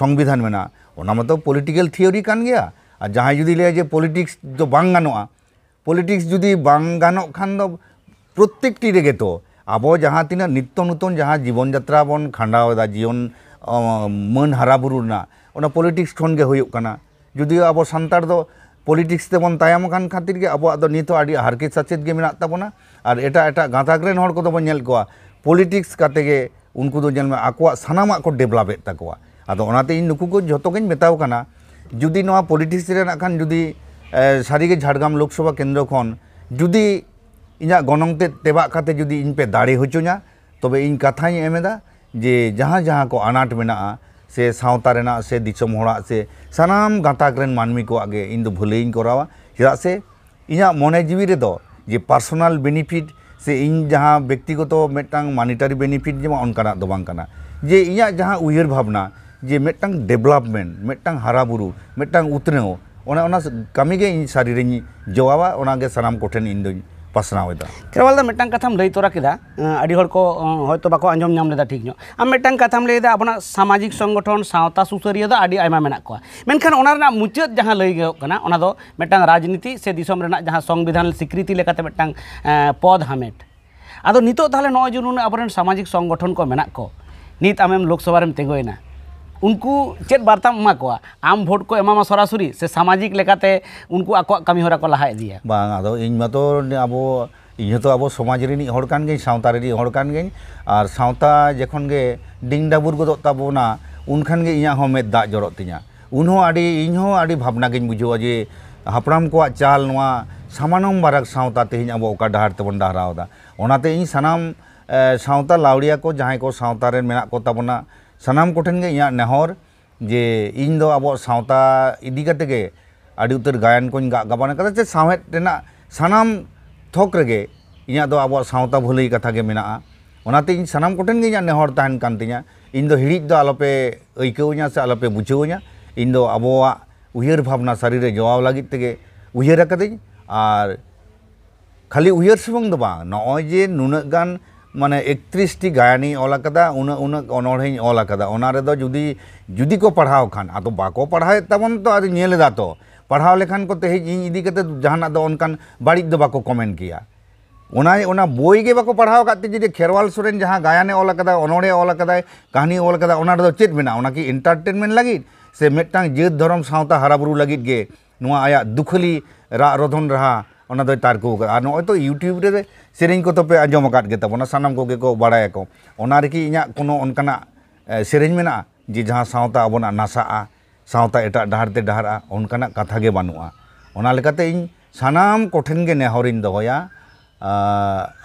ᱥᱚᱝᱵᱤᱫᱷᱟᱱ ᱢᱮᱱᱟᱜᱼᱟ ᱚᱱᱟ ᱢᱟᱛᱚ ᱯᱚᱞᱤᱴᱤᱠᱮᱞ ᱛᱷᱤᱭᱳᱨᱤ ᱠᱟᱱ ᱜᱮᱭᱟ ᱟᱨ ᱡᱟᱦᱟᱸᱭ ᱡᱩᱫᱤ ᱞᱟᱹᱭᱟ ᱡᱮ ᱯᱚᱞᱤᱴᱤᱠᱥ ᱫᱚ ᱵᱟᱝ ᱜᱟᱱᱚᱜᱼᱟ ᱯᱚᱞᱤᱴᱤᱠᱥ ᱡᱩᱫᱤ ᱵᱟᱝ ᱜᱟᱱᱚᱜ ᱠᱷᱟᱱ ᱫᱚ ᱯᱨᱚᱛᱛᱮᱠᱴᱤ ᱨᱮᱜᱮ ᱛᱚ ᱟᱵᱚ ᱡᱟᱦᱟᱸ ᱛᱤᱱᱟᱹᱜ ᱱᱤᱛᱛᱚ ᱱᱩᱛᱚᱱ ᱡᱟᱦᱟᱸ ᱡᱤᱵᱚᱱ ᱡᱟᱛᱨᱟ ᱵᱚᱱ ᱠᱷᱟᱸᱰᱟᱣᱮᱫᱟ ᱡᱤᱭᱚᱱ ᱢᱟᱹᱱ ᱦᱟᱨᱟᱵᱩᱨᱩ ᱨᱮᱱᱟᱜ ᱚᱱᱟ ᱯᱚᱞᱤᱴᱤᱠᱥ ᱠᱷᱚᱱ ᱜᱮ ᱦᱩᱭᱩᱜ ᱠᱟᱱᱟ ᱡᱩᱫᱤ ᱟᱵᱚ ᱥᱟᱱᱛᱟᱲ ᱫᱚ ᱯᱚᱞᱤᱴᱤᱠᱥ ᱛᱮᱵᱚᱱ ᱛᱟᱭᱚᱢ ᱟᱠᱟᱱ ᱠᱷᱟᱹᱛᱤᱨ ᱜᱮ ᱟᱵᱚᱣᱟᱜ ᱫᱚ ᱱᱤᱛ ᱦᱚᱸ ᱟᱹᱰᱤ ᱦᱟᱨᱠᱮᱛ ᱥᱟᱪᱮᱫ ᱜᱮ ᱢᱮᱱᱟᱜ ᱛᱟᱵᱚᱱᱟ ᱟᱨ ᱮᱴᱟᱜ ᱮᱴᱟᱜ ᱜᱟᱸᱛᱟᱠ ᱨᱮᱱ ᱦᱚᱲ ᱠᱚᱫᱚ ᱵᱚᱱ ᱧᱮᱞ ᱠᱚᱣᱟ ᱯᱚᱞᱤᱴᱤᱠᱥ ᱠᱟᱛᱮ ᱜᱮ ᱩᱱᱠᱩ ᱫᱚ ᱧᱮᱞ ᱢᱮ ᱟᱠᱚᱣᱟᱜ ᱥᱟᱱᱟᱢᱟᱜ ᱠᱚ ᱰᱮᱵᱷᱞᱚᱯ ᱮᱫ ᱛᱟᱠᱚᱣᱟ ᱟᱫᱚ ᱚᱱᱟᱛᱮ ᱤᱧ ᱱᱩᱠᱩ ᱠᱚ ᱡᱷᱚᱛᱚ ᱜᱮᱧ ᱢᱮᱛᱟᱣ ᱠᱟᱱᱟ ᱡᱩᱫᱤ ᱱᱚᱣᱟ ᱯᱚᱞᱤᱴᱤᱠᱥ ᱨᱮ ᱱᱟᱜ ᱠᱷᱟᱱ ᱡᱩᱫᱤ सारी झाड़ग्राम लोकसभा केंद्र खन जुदी इना गनंग तेबा काते जुदी इन पे दाड़े होचोना तबे इन कथाई एमेदा जे जहां जहां को अनाट मेना से सावता रेना से दिसम से सनाम गाताक मानमी को आगे इन दो भले इन से इना मने जीवी रे जे पर्सनल बेनिफिट से इन जहाँ व्यक्तिगत तो मेटांग मॉनिटरी बेनिफिट जेमा अनकाना जे इया जहां उयर भावना जे मेटांग डेवलपमेंट मेटांग हराबुरु मेटांग उतनेओ ᱚᱱᱮ ᱚᱱᱟ ᱠᱟᱹᱢᱤ ᱜᱮ ᱤᱧ ᱥᱟᱹᱨᱤᱨᱮᱧ ᱡᱚᱣᱟᱣᱟ ᱚᱱᱟᱜᱮ ᱥᱟᱱᱟᱢ ᱠᱚᱴᱷᱮᱱ ᱤᱧ ᱫᱚᱧ ᱯᱟᱥᱱᱟᱣᱮᱫᱟ ᱠᱮᱨᱣᱟᱞ ᱫᱟ ᱢᱤᱫᱴᱟᱝ ᱠᱟᱛᱷᱟᱢ ᱞᱟᱹᱭ ᱛᱚᱨᱟ ᱠᱮᱫᱟ ᱟᱹᱰᱤ ᱦᱚᱲ ᱠᱚ ᱦᱚᱭᱛᱚ ᱵᱟᱠᱚ ᱟᱸᱡᱚᱢ ᱧᱟᱢ ᱞᱮᱫᱟ ᱴᱷᱤᱠ ᱧᱚᱜ ᱟᱢ ᱢᱤᱫᱴᱟᱝ ᱠᱟᱛᱷᱟᱢ ᱞᱟᱹᱭᱮᱫᱟ ᱟᱵᱚᱱᱟᱜ ᱥᱟᱢᱟᱡᱤᱠ ᱥᱚᱝᱜᱚᱴᱷᱚᱱ ᱥᱟᱶᱛᱟ ᱥᱩᱥᱟᱹᱨᱤᱭᱟᱹ ᱫᱚ ᱟᱹᱰᱤ ᱟᱭᱢᱟ ᱢᱮᱱᱟᱜ ᱠᱚᱣᱟ ᱢᱮᱱᱠᱷᱟᱱ ᱚᱱᱟ ᱨᱮᱱᱟᱜ ᱢᱩᱪᱟᱹᱫ ᱡᱟᱦᱟᱸ ᱞᱟᱹᱭᱚᱜ ᱠᱟᱱᱟ ᱚᱱᱟ ᱫᱚ ᱢᱤᱫᱴᱟᱝ ᱨᱟᱡᱽᱱᱤᱛᱤ ᱥᱮ ᱫᱤᱥᱚᱢ ᱨᱮᱱᱟᱜ ᱡᱟᱦᱟᱸ ᱥᱚᱝᱵᱤᱫᱷᱟᱱ ᱥᱤᱠᱨᱤᱛᱤ ᱞᱮᱠᱟᱛᱮ ᱢᱤᱫᱴᱟᱝ ᱯᱚᱫ ᱦᱟᱢᱮᱴ ᱟᱫᱚ ᱱᱤᱛᱚᱜ ᱛᱟᱦᱞᱮ ᱱᱚᱜᱼᱚᱭ ᱡᱮ ᱱᱩᱱᱟᱹᱜ ᱟᱵᱚᱨᱮᱱ ᱥᱟᱢᱟᱡᱤᱠ ᱥᱚᱝᱜᱚᱴᱷᱚᱱ ᱠᱚ ᱢᱮᱱᱟᱜ ᱠᱚ ᱱᱤᱛ ᱟᱢᱮᱢ ᱞᱳᱠᱥᱚᱵᱷᱟ ᱨᱮᱢ ᱛᱤᱸᱜᱩᱭᱮᱱᱟ उनको चेत बार्ता एमा आम भोट को एमा सरासरी से सामाजिक लेकाते उनको आको कमी हरा को लहा इदिया बांग आदो इन मतो अबो इन तो अब तो समाज रेनी हड़ कान गे सावता रेनी हड़ गे और सावता जखन गे डिंग डाबुर गदो ताबोना उनखान गे इया हो मेद दा जड़ो तिया उनहो आडी इनहो आडी भावना गे बुझो जे हपड़ाम को चाल नवा सामानम बारक सावता तेहिन अब ओका डहार तबन डहरावदा ओनाते इन सनाम सावता लावड़िया को जहां को सावता रेन मेना को ताबोना सामम कोठे नेहर जे इन अब सौता इतिगे उतर गायन को गाबान चे सहेद सामान थक रे अब सौता भलई कथा मेनते सामान को नेहर तहनती इन हिड़ तो आलोपे ईकोना से आलोपे बुझेना इन अब उयर भावना सारी जवाब लगे तेजे उयर आकदी और खाली उयर सुबह नुना गान ᱢᱟᱱᱮ ᱮᱠᱛᱨᱤᱥᱴᱤ ᱜᱟᱭᱟᱱᱤᱧ ᱚᱞ ᱟᱠᱟᱫᱟ ᱩᱱᱟᱹᱜ ᱩᱱᱟᱹᱜ ᱚᱱᱚᱬᱦᱮᱧ ᱚᱞ ᱟᱠᱟᱫᱟ ᱚᱱᱟ ᱨᱮᱫᱚ ᱡᱩᱫᱤ ᱡᱩᱫᱤ ᱠᱚ ᱯᱟᱲᱦᱟᱣ ᱠᱷᱟᱱ ᱟᱫᱚ ᱵᱟᱠᱚ ᱯᱟᱲᱦᱟᱣᱮᱫ ᱛᱟᱵᱚᱱ ᱛᱚ ᱟᱫᱚ ᱧᱮᱞ ᱮᱫᱟ ᱛᱚ ᱯᱟᱲᱦᱟᱣ ᱞᱮᱠᱷᱟᱱ ᱠᱚ ᱛᱮᱦᱮᱧ ᱤᱧ ᱤᱫᱤ ᱠᱟᱛᱮᱫ ᱡᱟᱦᱟᱱᱟᱜ ᱫᱚ ᱚᱱᱠᱟᱱ ᱵᱟᱹᱲᱤᱡ ᱫᱚ ᱵᱟᱠᱚ ᱠᱚᱢᱮᱱᱴ ᱠᱮᱭᱟ ᱚᱱᱟ ᱚᱱᱟ ᱵᱳᱭ ᱜᱮ ᱵᱟᱠᱚ ᱯᱟᱲᱦᱟᱣ ᱟᱠᱟᱫ ᱛᱮ ᱡᱩᱫᱤ ᱠᱷᱮᱨᱣᱟᱞ ᱥᱚᱨᱮᱱ ᱡᱟᱦᱟᱸ ᱜᱟᱭᱟᱱᱮ ᱚᱞ ᱟᱠᱟᱫᱟ ᱚᱱᱚᱲᱦᱮ ᱚᱞ ᱟᱠᱟᱫᱟᱭ ᱠᱟᱹᱦᱱᱤ ᱚᱞ ᱟᱠᱟᱫᱟ ᱚᱱᱟ ᱨᱮᱫᱚ ᱪᱮᱫ ᱢᱮᱱᱟᱜᱼᱟ ᱚᱱᱟ ᱠᱤ ᱮᱱᱴᱟᱨᱴᱮᱱᱢᱮᱱᱴ ᱞᱟᱹᱜᱤᱫ ᱥᱮ ᱢᱤᱫᱴᱟᱝ ᱡᱟᱹᱛ ᱫᱷᱚᱨᱚᱢ ᱥᱟᱶᱛᱟ ᱦᱟᱨᱟᱵᱩᱨᱩ ᱞᱟᱹᱜᱤᱫ ᱜᱮ ᱱᱚᱣᱟ ᱟᱭᱟᱜ ᱫᱩᱠᱷᱟᱹᱞᱤ ᱨᱟᱜ ᱨᱚᱫᱷᱚᱱ ᱨᱟᱦᱟ ᱚᱱᱟ ᱫᱚᱭ ᱛᱟᱨᱠᱚ ᱟᱠᱟᱫᱟ ᱟᱨ ᱱᱚᱜᱼᱚᱭ ᱛᱚ ᱤᱭᱩᱴᱤᱭᱩᱵᱽ ᱨᱮ ᱥᱮᱨᱮᱧ ᱠᱚ ᱛᱚᱯᱮ ᱟᱸᱡᱚᱢ ᱟᱠᱟᱫ ᱜᱮ ᱛᱟᱵᱚᱱᱟ ᱥᱟᱱᱟᱢ ᱠᱚᱜᱮ ᱠᱚ ᱵᱟᱲᱟᱭᱟᱠᱚ ᱚᱱᱟ ᱨᱮᱠᱤ ᱤᱧᱟᱹᱜ ᱠᱳᱱᱳ ᱚᱱᱠᱟᱱᱟᱜ ᱥᱮᱨᱮᱧ ᱢᱮᱱᱟᱜᱼᱟ ᱡᱮ ᱡᱟᱦᱟᱸ ᱥᱟᱶᱛᱟ ᱟᱵᱚᱱᱟᱜ ᱱᱟᱥᱟᱜᱼᱟ ᱥᱟᱶᱛᱟ ᱮᱴᱟᱜ ᱰᱟᱦᱟᱨ ᱛᱮ ᱰᱟᱦᱟᱨᱟ ᱚᱱᱠᱟᱱᱟᱜ ᱠᱟᱛᱷᱟ ᱜᱮ ᱵᱟᱹᱱᱩᱜᱼᱟ ᱚᱱᱟ ᱞᱮᱠᱟᱛᱮ ᱤᱧ ᱥᱟᱱᱟᱢ ᱠᱚᱴᱷᱮᱱ ᱜᱮ ᱱᱮᱦᱚᱨᱤᱧ ᱫᱚᱦᱚᱭᱟ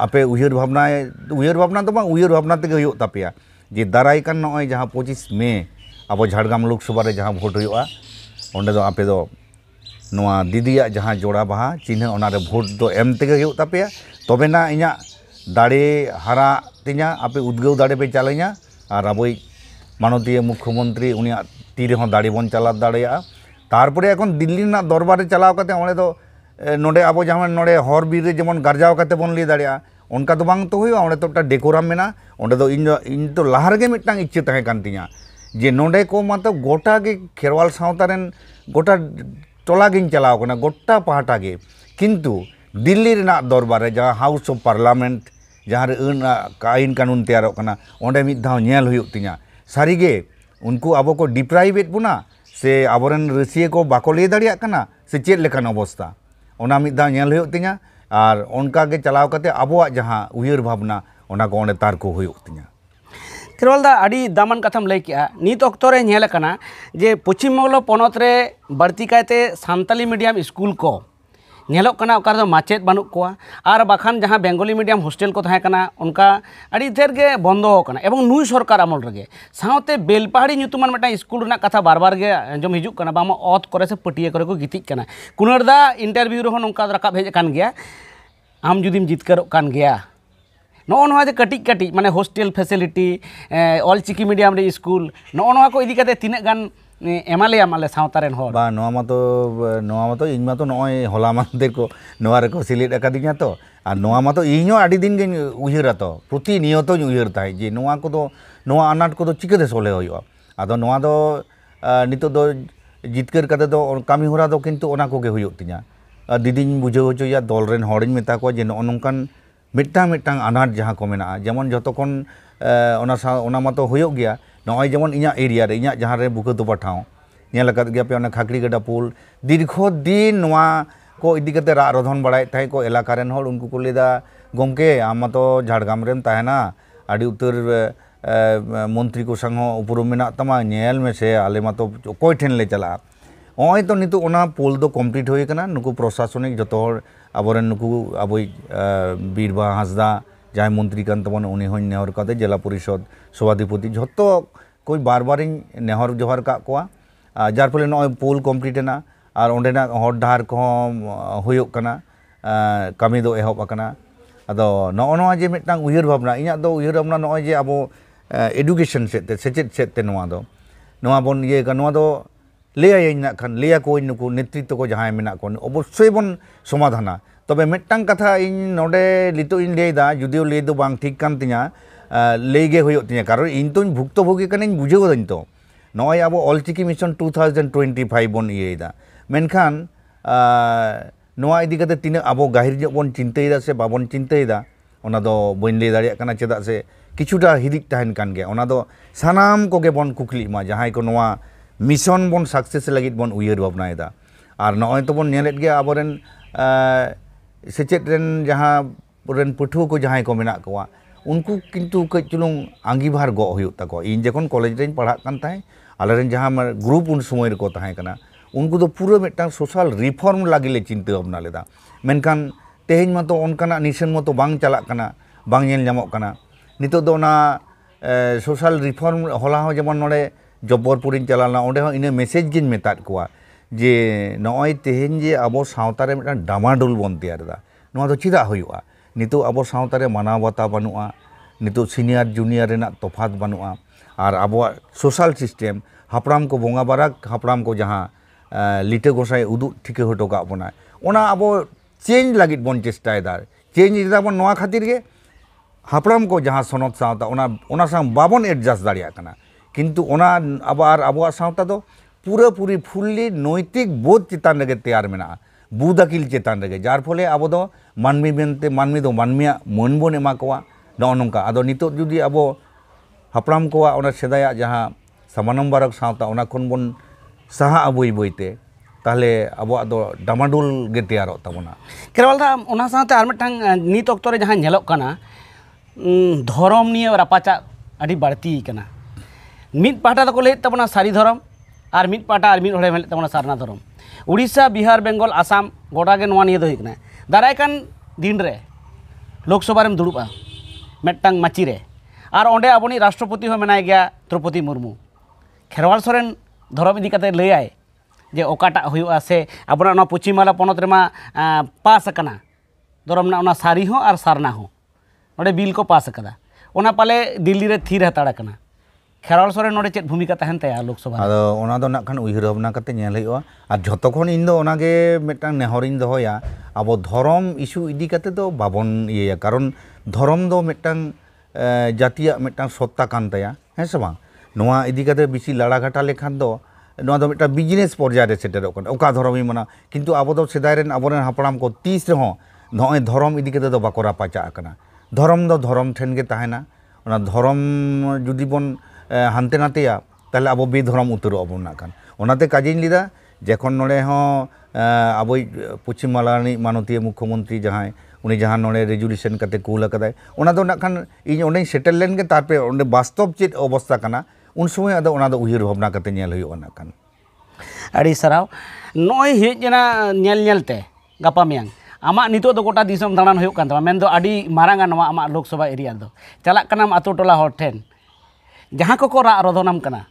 ᱟᱯᱮ ᱩᱭᱦᱟᱹᱨ ᱵᱷᱟᱵᱽᱱᱟ ᱩᱭᱦᱟᱹᱨ ᱵᱷᱟᱵᱽᱱᱟ ᱫᱚ ᱵᱟᱝ ᱩᱭᱦᱟᱹᱨ ᱵᱷᱟᱵᱽᱱᱟ ᱛᱮᱜᱮ ᱦᱩᱭᱩᱜ ᱛᱟᱯᱮᱭᱟ ᱡᱮ ᱫᱟᱨᱟᱭ ᱠᱟᱱ ᱱᱚᱜᱼᱚᱭ ᱡᱟᱦᱟᱸ ᱯᱚᱸᱪᱤᱥ ᱢᱮ ᱟᱵᱚ ᱡᱷᱟᱲᱜᱨᱟᱢ ᱞᱳᱠᱥᱚᱵᱷᱟ ᱨᱮ ᱡᱟᱦᱟᱸ ᱵᱷᱳᱴ ᱦᱩᱭᱩᱜᱼᱟ ᱚᱸᱰᱮ ᱫᱚ ᱟᱯᱮ ᱫᱚ ᱱᱚᱣᱟ ᱫᱤᱫᱤᱭᱟᱜ ᱡᱟᱦᱟᱸ ᱡᱚᱲᱟ ᱵᱟᱦᱟ ᱪᱤᱱᱦᱟᱹ ᱚᱱᱟᱨᱮ ᱵᱷᱳᱴ ᱫᱚ ᱮᱢ ᱛᱮᱜᱮ ᱦᱩᱭᱩᱜ ᱛᱟᱯᱮᱭᱟ ᱛᱚᱵᱮᱱᱟ ᱤᱧᱟᱹᱜ ᱫᱟᱲᱮ ᱦᱟᱨᱟᱜ ᱛᱤᱧᱟ ᱟᱯᱮ ᱩᱫᱽᱜᱟᱹᱣ ᱫᱟᱲᱮ ᱯᱮ ᱪᱟᱞᱟᱧᱟ ᱟᱨ ᱟᱵᱚᱭᱤᱡ ᱢᱟᱱᱚᱛᱤᱭᱚ ᱢᱩᱠᱷᱭᱚᱢᱚᱱᱛᱨᱤ ᱩᱱᱤᱭᱟᱜ ᱛᱤ ᱨᱮᱦᱚᱸ ᱫᱟᱲᱮ ᱵᱚᱱ ᱪᱟᱞᱟᱣ ᱫᱟᱲᱮᱭᱟᱜᱼᱟ ᱛᱟᱨᱯᱚᱨᱮ ᱮᱠᱷᱚᱱ ᱫᱤল্ᱞᱤ ᱨᱮᱱᱟᱜ ᱫᱚᱨᱵᱟᱨ ᱨᱮ ᱪᱟᱞᱟᱣ ᱠᱟᱛᱮ ᱚᱸᱰᱮ ᱫᱚ ᱱᱚᱰᱮ ᱟᱵᱚ ᱡᱟᱦᱟᱸ ᱱᱚᱰᱮ ᱦᱚᱨ ᱵᱤᱨ ᱨᱮ ᱡᱮᱢᱚᱱ ᱜᱟᱨᱡᱟᱣ ᱠᱟᱛᱮ ᱵᱚᱱ ᱞᱟᱹᱭ ᱫᱟᱲᱮᱭᱟᱜᱼᱟ ᱚᱱᱠᱟ ᱫᱚ ᱵᱟᱝ ᱛᱚ ᱦᱩᱭᱩᱜᱼᱟ ᱚᱸᱰᱮ ᱛᱚ ᱢᱤᱫᱴᱟᱝ ᱰᱮᱠᱳᱨᱟᱢ ᱢᱮᱱᱟᱜᱼᱟ ᱚᱸᱰᱮ ᱫᱚ ᱤᱧ ᱫᱚ ᱤᱧ ᱫᱚ ᱞᱟᱦᱟ ᱨᱮᱜᱮ ᱢᱤᱫᱴᱟᱝ ᱤᱪᱪᱷᱟᱹ ᱛᱟᱦᱮᱸ ᱠᱟᱱ ᱛᱤᱧᱟ ᱡᱮ ᱱᱚᱰᱮ ᱠᱚ ᱢᱟᱛᱚ ᱜᱚᱴᱟ ᱜᱮ ᱠᱷᱮᱨᱣᱟᱞ ᱥᱟᱶᱛᱟ ᱨᱮᱱ ᱜᱚᱴᱟ ᱴᱚᱞᱟ ᱜᱤᱧ ᱪᱟᱞᱟᱣ ᱠᱟᱱᱟ ᱜᱚᱴᱟ ᱯᱟᱦᱴᱟ ᱜᱮ ᱠᱤᱱᱛᱩ ᱫᱤᱞᱞᱤ ᱨᱮᱱᱟᱜ ᱫᱚᱨᱵᱟᱨ ᱨᱮ ᱡᱟᱦᱟᱸ ᱦᱟᱣᱩᱥ ᱚᱯ ᱯᱟᱨᱞᱟᱢᱮᱱᱴ ᱡᱟᱦᱟᱸ ᱨᱮ ᱟᱹᱱ ᱟᱹᱭᱤᱱ ᱠᱟᱹᱱᱩᱱ ᱛᱮᱭᱟᱨᱚᱜ ᱠᱟᱱᱟ ᱚᱸᱰᱮ ᱢᱤᱫ ᱫᱷᱟᱣ ᱧᱮᱞ ᱦᱩᱭᱩᱜ ᱛᱤᱧᱟ ᱥᱟᱹᱨᱤᱜᱮ ᱩᱱᱠᱩ ᱟᱵᱚ ᱠᱚ ᱰᱤᱯᱨᱟᱭᱤᱵ ᱮᱫ ᱵᱚᱱᱟ ᱥᱮ ᱟᱵᱚᱨᱮᱱ ᱨᱟᱹᱥᱤᱭᱟᱹ ᱠᱚ ᱵᱟᱠᱚ ᱞᱟᱹᱭ ᱫᱟᱲᱮᱭᱟᱜ ᱠᱟᱱᱟ ᱥᱮ ᱪᱮᱫ ᱞᱮᱠᱟᱱ ᱚᱵᱚᱥᱛᱟ ᱚᱱᱟ ᱢᱤᱫ ᱫᱷᱟᱣ ᱧᱮᱞ ᱦᱩᱭᱩᱜ ᱛᱤᱧᱟ ᱟᱨ ᱚᱱᱠᱟᱜᱮ ᱪᱟᱞᱟᱣ ᱠᱟᱛᱮ ᱟᱵᱚᱣᱟᱜ ᱡᱟᱦᱟᱸ ᱩᱭᱦᱟᱹᱨ ᱵᱷᱟᱵᱽᱱᱟ ᱚᱱᱟ ᱠᱚ ᱚᱸᱰᱮ ᱛᱟᱨᱠᱚ ᱦᱩᱭᱩᱜ ᱛᱤᱧᱟ केवल दामान कथाम लैके नित ओक्तना जे पश्चिम बंगल पनत बाड़ती कायते सानी मीडियम स्कूल को नलोगना अकार माचेद बनू को और बाखान जहाँ बेंगली मीडियम हॉस्टल को उनका बंद एवं नु सरकार अमल आमल साथ बेलपहाड़ी स्कूल कथा बार बार आजम हजना बा अत कर से पटिया को गीतिक कुनरदा इंटरव्यू रहा नौका रकाब हजन गया आम जुदीम जितकर ᱱᱚᱜᱼᱚ ᱱᱚᱣᱟ ᱡᱮ ᱠᱟᱹᱴᱤᱡ ᱠᱟᱹᱴᱤᱡ ᱢᱟᱱᱮ ᱦᱳᱥᱴᱮᱞ ᱯᱷᱮᱥিলিᱴᱤ ᱚᱞᱪᱤᱠᱤ ᱢᱤᱰᱤᱭᱟᱢ ᱨᱮ ᱥᱠᱩᱞ ᱱᱚᱜᱼᱚ ᱱᱚᱣᱟ ᱠᱚ ᱤᱫᱤ ᱠᱟᱛᱮ ᱛᱤᱱᱟᱹᱜ ᱜᱟᱱ एमाले आमाले सावतारेन हो बा नोवा मतो नोवा मतो इन मतो नय होला मानते को नोवा रे को सिलेट अकादिया तो আর নোয়া মতো ইঞ্জো আডি দিন গে উইহারা তো প্রতিনিয়ত উইহার তাই যে নোয়া কোদো নোয়া আনাট কোদো চিকাতে সলে হইয়া আদো নোয়া দো নিতো দো জিতকার কাতে দো কামি হরা দো কিন্তু ওনা কোগে হইয়া তিনা দিদিন বুঝে হইয়া দল রেন হড়িন মেতা কো যে ননকান मिट्टा मिट्टा अनाट जहाँ को जमन जो मत हो गया नौ जमन इं एरिया इं जहाँ बुकुद ठावे खाकड़ी गड्ढा पुल दीर्घ दिन को इदीकते रग रधन बड़ा को एलकार उनको को लेदा गमके आम तो झाड़ग्राम उतर मंत्री को संग उपरूम तमा नेल में से आलमा मा तो कोई ले चला तो नित पुल कमप्लीट होना नुक प्रशासनिक जो নুকু আবই বীরবা হাঁসদা যাই মন্ত্রীকান্ত বন উনি হইন নেহর কাতে জেলা পরিষদ সভাধিপতি যত কই বারবারই নেহর জোহার কাক কোয়া যার ফলে নয় পোল কমপ্লিট না আর অনেক হর ডাহার কহম হয়ক কামি দো এহব আকা আদো নয় নয় যে মিটাং উইহার ভাবনা ইয়া দো উইহার ভাবনা নয় যে আবো এডুকেশন সেদ সেচেদ সেদ নোয়া দো বন ইয়ে নোয়া लियान लिया को नेतृत्व को जहाँ मेना को अवश्य बन समाधाना तब मिट्टा कथा इन ना नितों लिया जदिव लिया तो बांग ठीक कान लैगे होना कारण इन तो भुक्तभोगी कने बुझे तो नये अब Ol Chiki mission two thousand twenty five बन इेदा मेखान ना इतने तीन अब गाहिर जो बन चिंता से बाबन चिंता बन लिया दिन चेदा से किचुटा हिदिक सानाम को बन कुकली जहाँ को ᱢᱤᱥᱚᱱ ᱵᱚᱱ ᱥᱟᱠᱥᱮᱥ ᱞᱟᱹᱜᱤᱫ ᱵᱚᱱ ᱩᱭᱦᱟᱹᱨ ᱵᱷᱟᱵᱽᱱᱟᱭᱮᱫᱟ ᱟᱨ ᱱᱚᱜᱼᱚᱭ ᱛᱚᱵᱚᱱ ᱧᱮᱞᱮᱫ ᱜᱮᱭᱟ ᱟᱵᱚᱨᱮᱱ ᱥᱮᱪᱮᱫ ᱨᱮᱱ ᱡᱟᱦᱟᱸ ᱨᱮᱱ ᱯᱟᱹᱴᱷᱩᱣᱟᱹ ᱠᱚ ᱡᱟᱦᱟᱸᱭ ᱠᱚ ᱢᱮᱱᱟᱜ ᱠᱚᱣᱟ ᱩᱱᱠᱩ ᱠᱤᱱᱛᱩ ᱠᱟᱹᱡ ᱪᱩᱞᱩᱝ ᱟᱸᱜᱤᱵᱷᱟᱨ ᱜᱚᱜ ᱦᱩᱭᱩᱜ ᱛᱟᱠᱚᱣᱟ ᱤᱧ ᱡᱚᱠᱷᱚᱱ ᱠᱚᱞᱮᱡᱽ ᱨᱮᱧ ᱯᱟᱲᱦᱟᱜ ᱠᱟᱱ ᱛᱟᱦᱮᱸᱫ ᱟᱞᱮᱨᱮᱱ ᱡᱟᱦᱟᱸ ᱜᱨᱩᱯ ᱩᱱ ᱥᱚᱢᱚᱭ ᱨᱮᱠᱚ ᱛᱟᱦᱮᱸ ᱠᱟᱱᱟ ᱩᱱᱠᱩ ᱫᱚ ᱯᱩᱨᱟᱹ ᱢᱤᱫᱴᱟᱝ ᱥᱳᱥᱟᱞ ᱨᱤᱯᱷᱚᱨᱢ ᱞᱟᱹᱜᱤᱫ ᱞᱮ ᱪᱤᱱᱛᱟᱹ ᱵᱷᱟᱵᱽᱱᱟ ᱞᱮᱫᱟ ᱢᱮᱱᱠᱷᱟᱱ ᱛᱮᱦᱮᱧ ᱢᱟᱛᱚ ᱚᱱᱠᱟᱱᱟᱜ ᱱᱤᱥᱟᱹᱱ ᱢᱚᱛᱚ ᱵᱟᱝ ᱪᱟᱞᱟᱜ ᱠᱟᱱᱟ ᱵᱟᱝ ᱧᱮᱞ ᱧᱟᱢᱚᱜ ᱠᱟᱱᱟ ᱱᱤᱛᱚᱜ ᱫᱚ ᱚᱱᱟ ᱥᱳᱥᱟᱞ ᱨᱤᱯᱷᱚᱨᱢ ᱦᱚᱞᱟ ᱦᱚᱸ ᱡᱮᱢᱚᱱ ᱱᱚᱰᱮ ᱡᱚᱵᱵᱚᱨᱯᱩᱨᱤᱧ ᱪᱟᱞᱟᱣ ᱞᱮᱱᱟ ᱚᱸᱰᱮ ᱦᱚᱸ ᱤᱱᱟᱹ ᱢᱮᱥᱮᱡᱽ ᱜᱤᱧ ᱢᱮᱛᱟᱫ ᱠᱚᱣᱟ ᱡᱮ ᱱᱚᱜᱼᱚᱭ ᱛᱮᱦᱮᱧ ᱡᱮ ᱟᱵᱚ ᱥᱟᱶᱛᱟ ᱨᱮ ᱢᱤᱫᱴᱟᱱ ᱰᱟᱢᱟᱰᱳᱞ ᱵᱚᱱ ᱛᱮᱭᱟᱨᱮᱫᱟ ᱱᱚᱣᱟ ᱫᱚ ᱪᱮᱫᱟᱜ ᱦᱩᱭᱩᱜᱼᱟ ᱱᱤᱛᱚᱜ ᱟᱵᱚ ᱥᱟᱶᱛᱟ ᱨᱮ ᱢᱟᱱᱟᱣ ᱵᱟᱛᱟᱣ ᱵᱟᱹᱱᱩᱜᱼᱟ ᱱᱤᱛᱚᱜ ᱥᱤᱱᱤᱭᱟᱨ ᱡᱩᱱᱤᱭᱟᱨ ᱨᱮᱱᱟᱜ ᱛᱚᱯᱷᱟᱛ ᱵᱟᱹᱱᱩᱜᱼᱟ ᱟᱨ ᱟᱵᱚᱣᱟᱜ ᱥᱳᱥᱟᱞ ᱥᱤᱥᱴᱮᱢ ᱦᱟᱯᱲᱟᱢ ᱠᱚ ᱵᱚᱸᱜᱟ ᱵᱟᱨᱟ ᱦᱟᱯᱲᱟᱢ ᱠᱚ ᱡᱟᱦᱟᱸ ᱞᱤᱴᱟᱹ ᱜᱚᱸᱥᱟᱭ ᱩᱫᱩᱜ ᱴᱷᱤᱠᱟᱹ ᱦᱚᱴᱚ ᱠᱟᱜ ᱵᱚᱱᱟ ᱚᱱᱟ ᱟᱵᱚ ᱪᱮᱧᱡᱽ ᱞᱟᱹᱜᱤᱫ ᱵᱚᱱ ᱪᱮᱥᱴᱟᱭᱮᱫᱟ ᱪᱮᱧᱡᱽ ᱮᱫᱟᱵᱚᱱ ᱱᱚᱣᱟ ᱠᱷᱟᱹᱛᱤᱨ ᱜᱮ ᱦᱟᱯᱲᱟᱢ ᱠᱚ ᱡᱟᱦᱟᱸ ᱥᱚᱱᱚᱛ ᱥᱟᱶᱛᱟ ᱚᱱᱟ ᱚᱱᱟ ᱥᱟᱶ ᱵᱟᱵᱚᱱ ᱮᱰᱡᱟᱥᱴ ᱫᱟᱲᱮᱭᱟᱜ ᱠᱟᱱᱟ ᱠᱤᱱᱛᱩ ᱚᱱᱟ ᱟᱵᱟᱨ ᱟᱵᱚᱣᱟᱜ ᱥᱟᱶᱛᱟ ᱫᱚ ᱯᱩᱨᱟᱹᱯᱩᱨᱤ ᱯᱷᱩᱞᱞᱤ ᱱᱳᱭᱛᱤᱠ ᱵᱳᱫᱷ ᱪᱮᱛᱟᱱ ᱨᱮᱜᱮ ᱛᱮᱭᱟᱨ ᱢᱮᱱᱟᱜᱼᱟ ᱵᱩᱫ ᱟᱹᱠᱤᱞ ᱪᱮᱛᱟᱱ ᱨᱮᱜᱮ ᱡᱟᱨ ᱯᱷᱚᱞᱮ ᱟᱵᱚ ᱫᱚ ᱢᱟᱹᱱᱢᱤ ᱢᱮᱱᱛᱮ ᱢᱟᱹᱱᱢᱤ ᱫᱚ ᱢᱟᱹᱱᱢᱤᱭᱟᱜ ᱢᱟᱹᱱ ᱵᱚᱱ ᱮᱢᱟ ᱠᱚᱣᱟ ᱱᱚᱜᱼᱚ ᱱᱚᱝᱠᱟ ᱟᱫᱚ ᱱᱤᱛᱚᱜ ᱡᱩᱫᱤ ᱟᱵᱚ ᱦᱟᱯᱲᱟᱢ ᱠᱚᱣᱟᱜ ᱚᱱᱟ ᱥᱮᱫᱟᱭᱟᱜ ᱡᱟᱦᱟᱸ ᱥᱟᱢᱟᱱᱚᱢ ᱵᱟᱨᱚᱠ ᱥᱟᱶᱛᱟ ᱚᱱᱟ ᱠᱷᱚᱱ ᱵᱚᱱ ᱥᱟᱦᱟᱜᱼᱟ ᱵᱟᱹᱭ ᱵᱟᱹᱭᱛᱮ ᱛᱟᱦᱞᱮ ᱟᱵᱚᱣᱟᱜ ᱫᱚ ᱰᱟᱢᱟᱰᱳᱞ ᱜᱮ ᱛᱮᱭᱟᱨᱚᱜ ᱛᱟᱵᱚᱱᱟ ᱠᱮᱨᱣᱟᱞᱫᱟ ᱚᱱᱟ ᱥᱟᱶᱛᱮ ᱟᱨ ᱢᱤᱫᱴᱟᱝ ᱱᱤᱛ ᱚᱠᱛᱚ ᱨᱮ ᱡᱟᱦᱟᱸ ᱧᱮᱞᱚᱜ ᱠᱟᱱᱟ ᱫᱷᱚᱨᱚᱢ ᱱᱤᱭᱮ ᱨᱟᱯᱟᱪᱟᱜ ᱟᱹᱰᱤ ᱵᱟᱹᱲᱛᱤ ᱠᱟᱱᱟ मिद पाहटा दो हेजना सारी धरम और मिद पाहटा मिद हम हेजना सारना धरम उड़ीसा बिहार बेंगल आसाम गोटागे दारायकान दिन रे लोकसभा दुड़बा मेटा माचीरे और अंडे अब राष्ट्रपति मेना गया द्रौपदी मुर्मू खेरवाल सोन धरम इदीकते लैया जे अकाटा हो से अब पश्चिम बंगला पन पास धरम सारी और सारना ना बिल को पास पासा पाले दिल्ली रे थीर हतड़ा ᱠᱷᱮᱨᱣᱟᱞ ᱥᱚᱨᱮᱱ ᱱᱚᱰᱮ ᱪᱮᱫ ᱵᱷᱩᱢᱤᱠᱟ ᱛᱟᱦᱮᱱ ᱛᱟᱭᱟ ᱞᱳᱠᱥᱚᱵᱷᱟ ᱟᱫᱚ ᱚᱱᱟ ᱫᱚ ᱱᱟᱜ ᱠᱷᱟᱱ ᱩᱭᱦᱟᱹᱨ ᱵᱷᱟᱵᱽᱱᱟ ᱠᱟᱛᱮ ᱧᱮᱞ ᱦᱩᱭᱩᱜᱼᱟ ᱟᱨ ᱡᱷᱚᱛᱚ ᱠᱷᱚᱱ ᱤᱧ ᱫᱚ ᱚᱱᱟᱜᱮ ᱢᱤᱫᱴᱟᱝ ᱱᱮᱦᱚᱨᱤᱧ ᱫᱚᱦᱚᱭᱟ ᱟᱵᱚ ᱫᱷᱚᱨᱚᱢ ᱤᱥᱩ ᱤᱫᱤ ᱠᱟᱛᱮ ᱫᱚ ᱵᱟᱵᱚᱱ ᱤᱭᱟᱹᱭᱟ ᱠᱟᱨᱚᱱ ᱫᱷᱚᱨᱚᱢ ᱫᱚ ᱢᱤᱫᱴᱟᱝ ᱡᱟᱹᱛᱤᱭᱟᱜ ᱢᱤᱫᱴᱟᱝ ᱥᱚᱛᱛᱟ ᱠᱟᱱ ᱛᱟᱭᱟ ᱦᱮᱸ ᱥᱮ ᱵᱟᱝ ᱱᱚᱣᱟ ᱤᱫᱤ ᱠᱟᱛᱮ ᱵᱤᱥᱤ ᱞᱟᱲᱟ ᱜᱷᱟᱴᱟ ᱞᱮᱠᱷᱟᱱ ᱫᱚ ᱱᱚᱣᱟ ᱫᱚ ᱢᱤᱫᱴᱟᱝ ᱵᱤᱡᱽᱱᱮᱥ ᱯᱚᱨᱡᱟᱭ ᱨᱮ ᱥᱮᱴᱮᱨᱚᱜ ᱠᱟᱱᱟ ᱚᱠᱟ ᱫᱷᱚᱨᱚᱢᱤᱧ ᱢᱟᱱᱟᱣ ᱠᱤᱱᱛᱩ ᱟᱵᱚ ᱫᱚ ᱥᱮᱫᱟᱭ ᱨᱮᱱ ᱟᱵᱚᱨᱮᱱ ᱦᱟᱯᱲᱟᱢ ᱠᱚ ᱛᱤᱥ ᱨᱮᱦᱚᱸ ᱱᱚᱜᱼᱚᱭ ᱫᱷᱚᱨᱚᱢ ᱤᱫᱤ ᱠᱟᱛᱮ ᱫᱚ ᱵᱟᱠᱚ ᱨᱟᱯᱟᱪᱟᱜ ᱠᱟᱱᱟ ᱫᱷᱚᱨᱚᱢ ᱫᱚ ᱫᱷᱚᱨᱚᱢ ᱴᱷᱮᱱ ᱜᱮ ᱛᱟᱦᱮᱱᱟ ᱚᱱᱟ ᱫᱷᱚᱨᱚᱢ ᱡᱩᱫᱤ ᱵᱚᱱ ᱦᱟᱱᱛᱮ ᱱᱟᱛᱮᱭᱟ ᱛᱟᱦᱞᱮ ᱟᱵᱚ ᱵᱮᱫᱷᱚᱨᱚᱢ ᱩᱛᱟᱹᱨᱚᱜ ᱟᱵᱚᱱ ᱱᱟᱜ ᱠᱷᱟᱱ ᱚᱱᱟᱛᱮ ᱠᱟᱡᱮᱧ ᱞᱟᱹᱭᱫᱟ ᱡᱚᱠᱷᱚᱱ ᱱᱚᱰᱮ ᱦᱚᱸ ᱟᱵᱚᱭᱤᱡ ᱯᱚᱪᱷᱤᱢ ᱵᱟᱝᱞᱟ ᱨᱤᱱᱤᱡ ᱢᱟᱱᱚᱛᱤᱭᱟᱹ ᱢᱩᱠᱷᱚᱢᱚᱱᱛᱨᱤ ᱡᱟᱦᱟᱸᱭ उन्हें जहाँ नोड़े रेजुलेशन करते कूल कदाय नाखान इन उन्हें सेटल लेन के तारपे उन्हें वास्तव चेत अवस्था करना उन समय अद उना उहिर भावना करते नेल हो नाखान अड़ी सराव नॉय हेजना नेल नेलते गपा मियांग ᱟᱢᱟᱜ ᱱᱤᱛᱚᱜ ᱫᱚ ᱜᱚᱴᱟ ᱫᱤᱥᱚᱢ ᱫᱟᱬᱟᱱ ᱦᱩᱭᱩᱜ ᱠᱟᱱ ᱛᱟᱢᱟ ᱢᱮᱱᱫᱚ ᱟᱹᱰᱤ ᱢᱟᱨᱟᱝᱟ ᱱᱚᱣᱟ ᱟᱢᱟᱜ ᱞᱳᱠᱥᱚᱵᱷᱟ ᱮᱨᱤᱭᱟ ᱫᱚ ᱪᱟᱞᱟᱜ ᱠᱟᱱᱟᱢ ᱟᱛᱳ ᱴᱚᱞᱟ ᱦᱚᱲ ᱴᱷᱮᱱ जहाँ को रहा रोदनम करना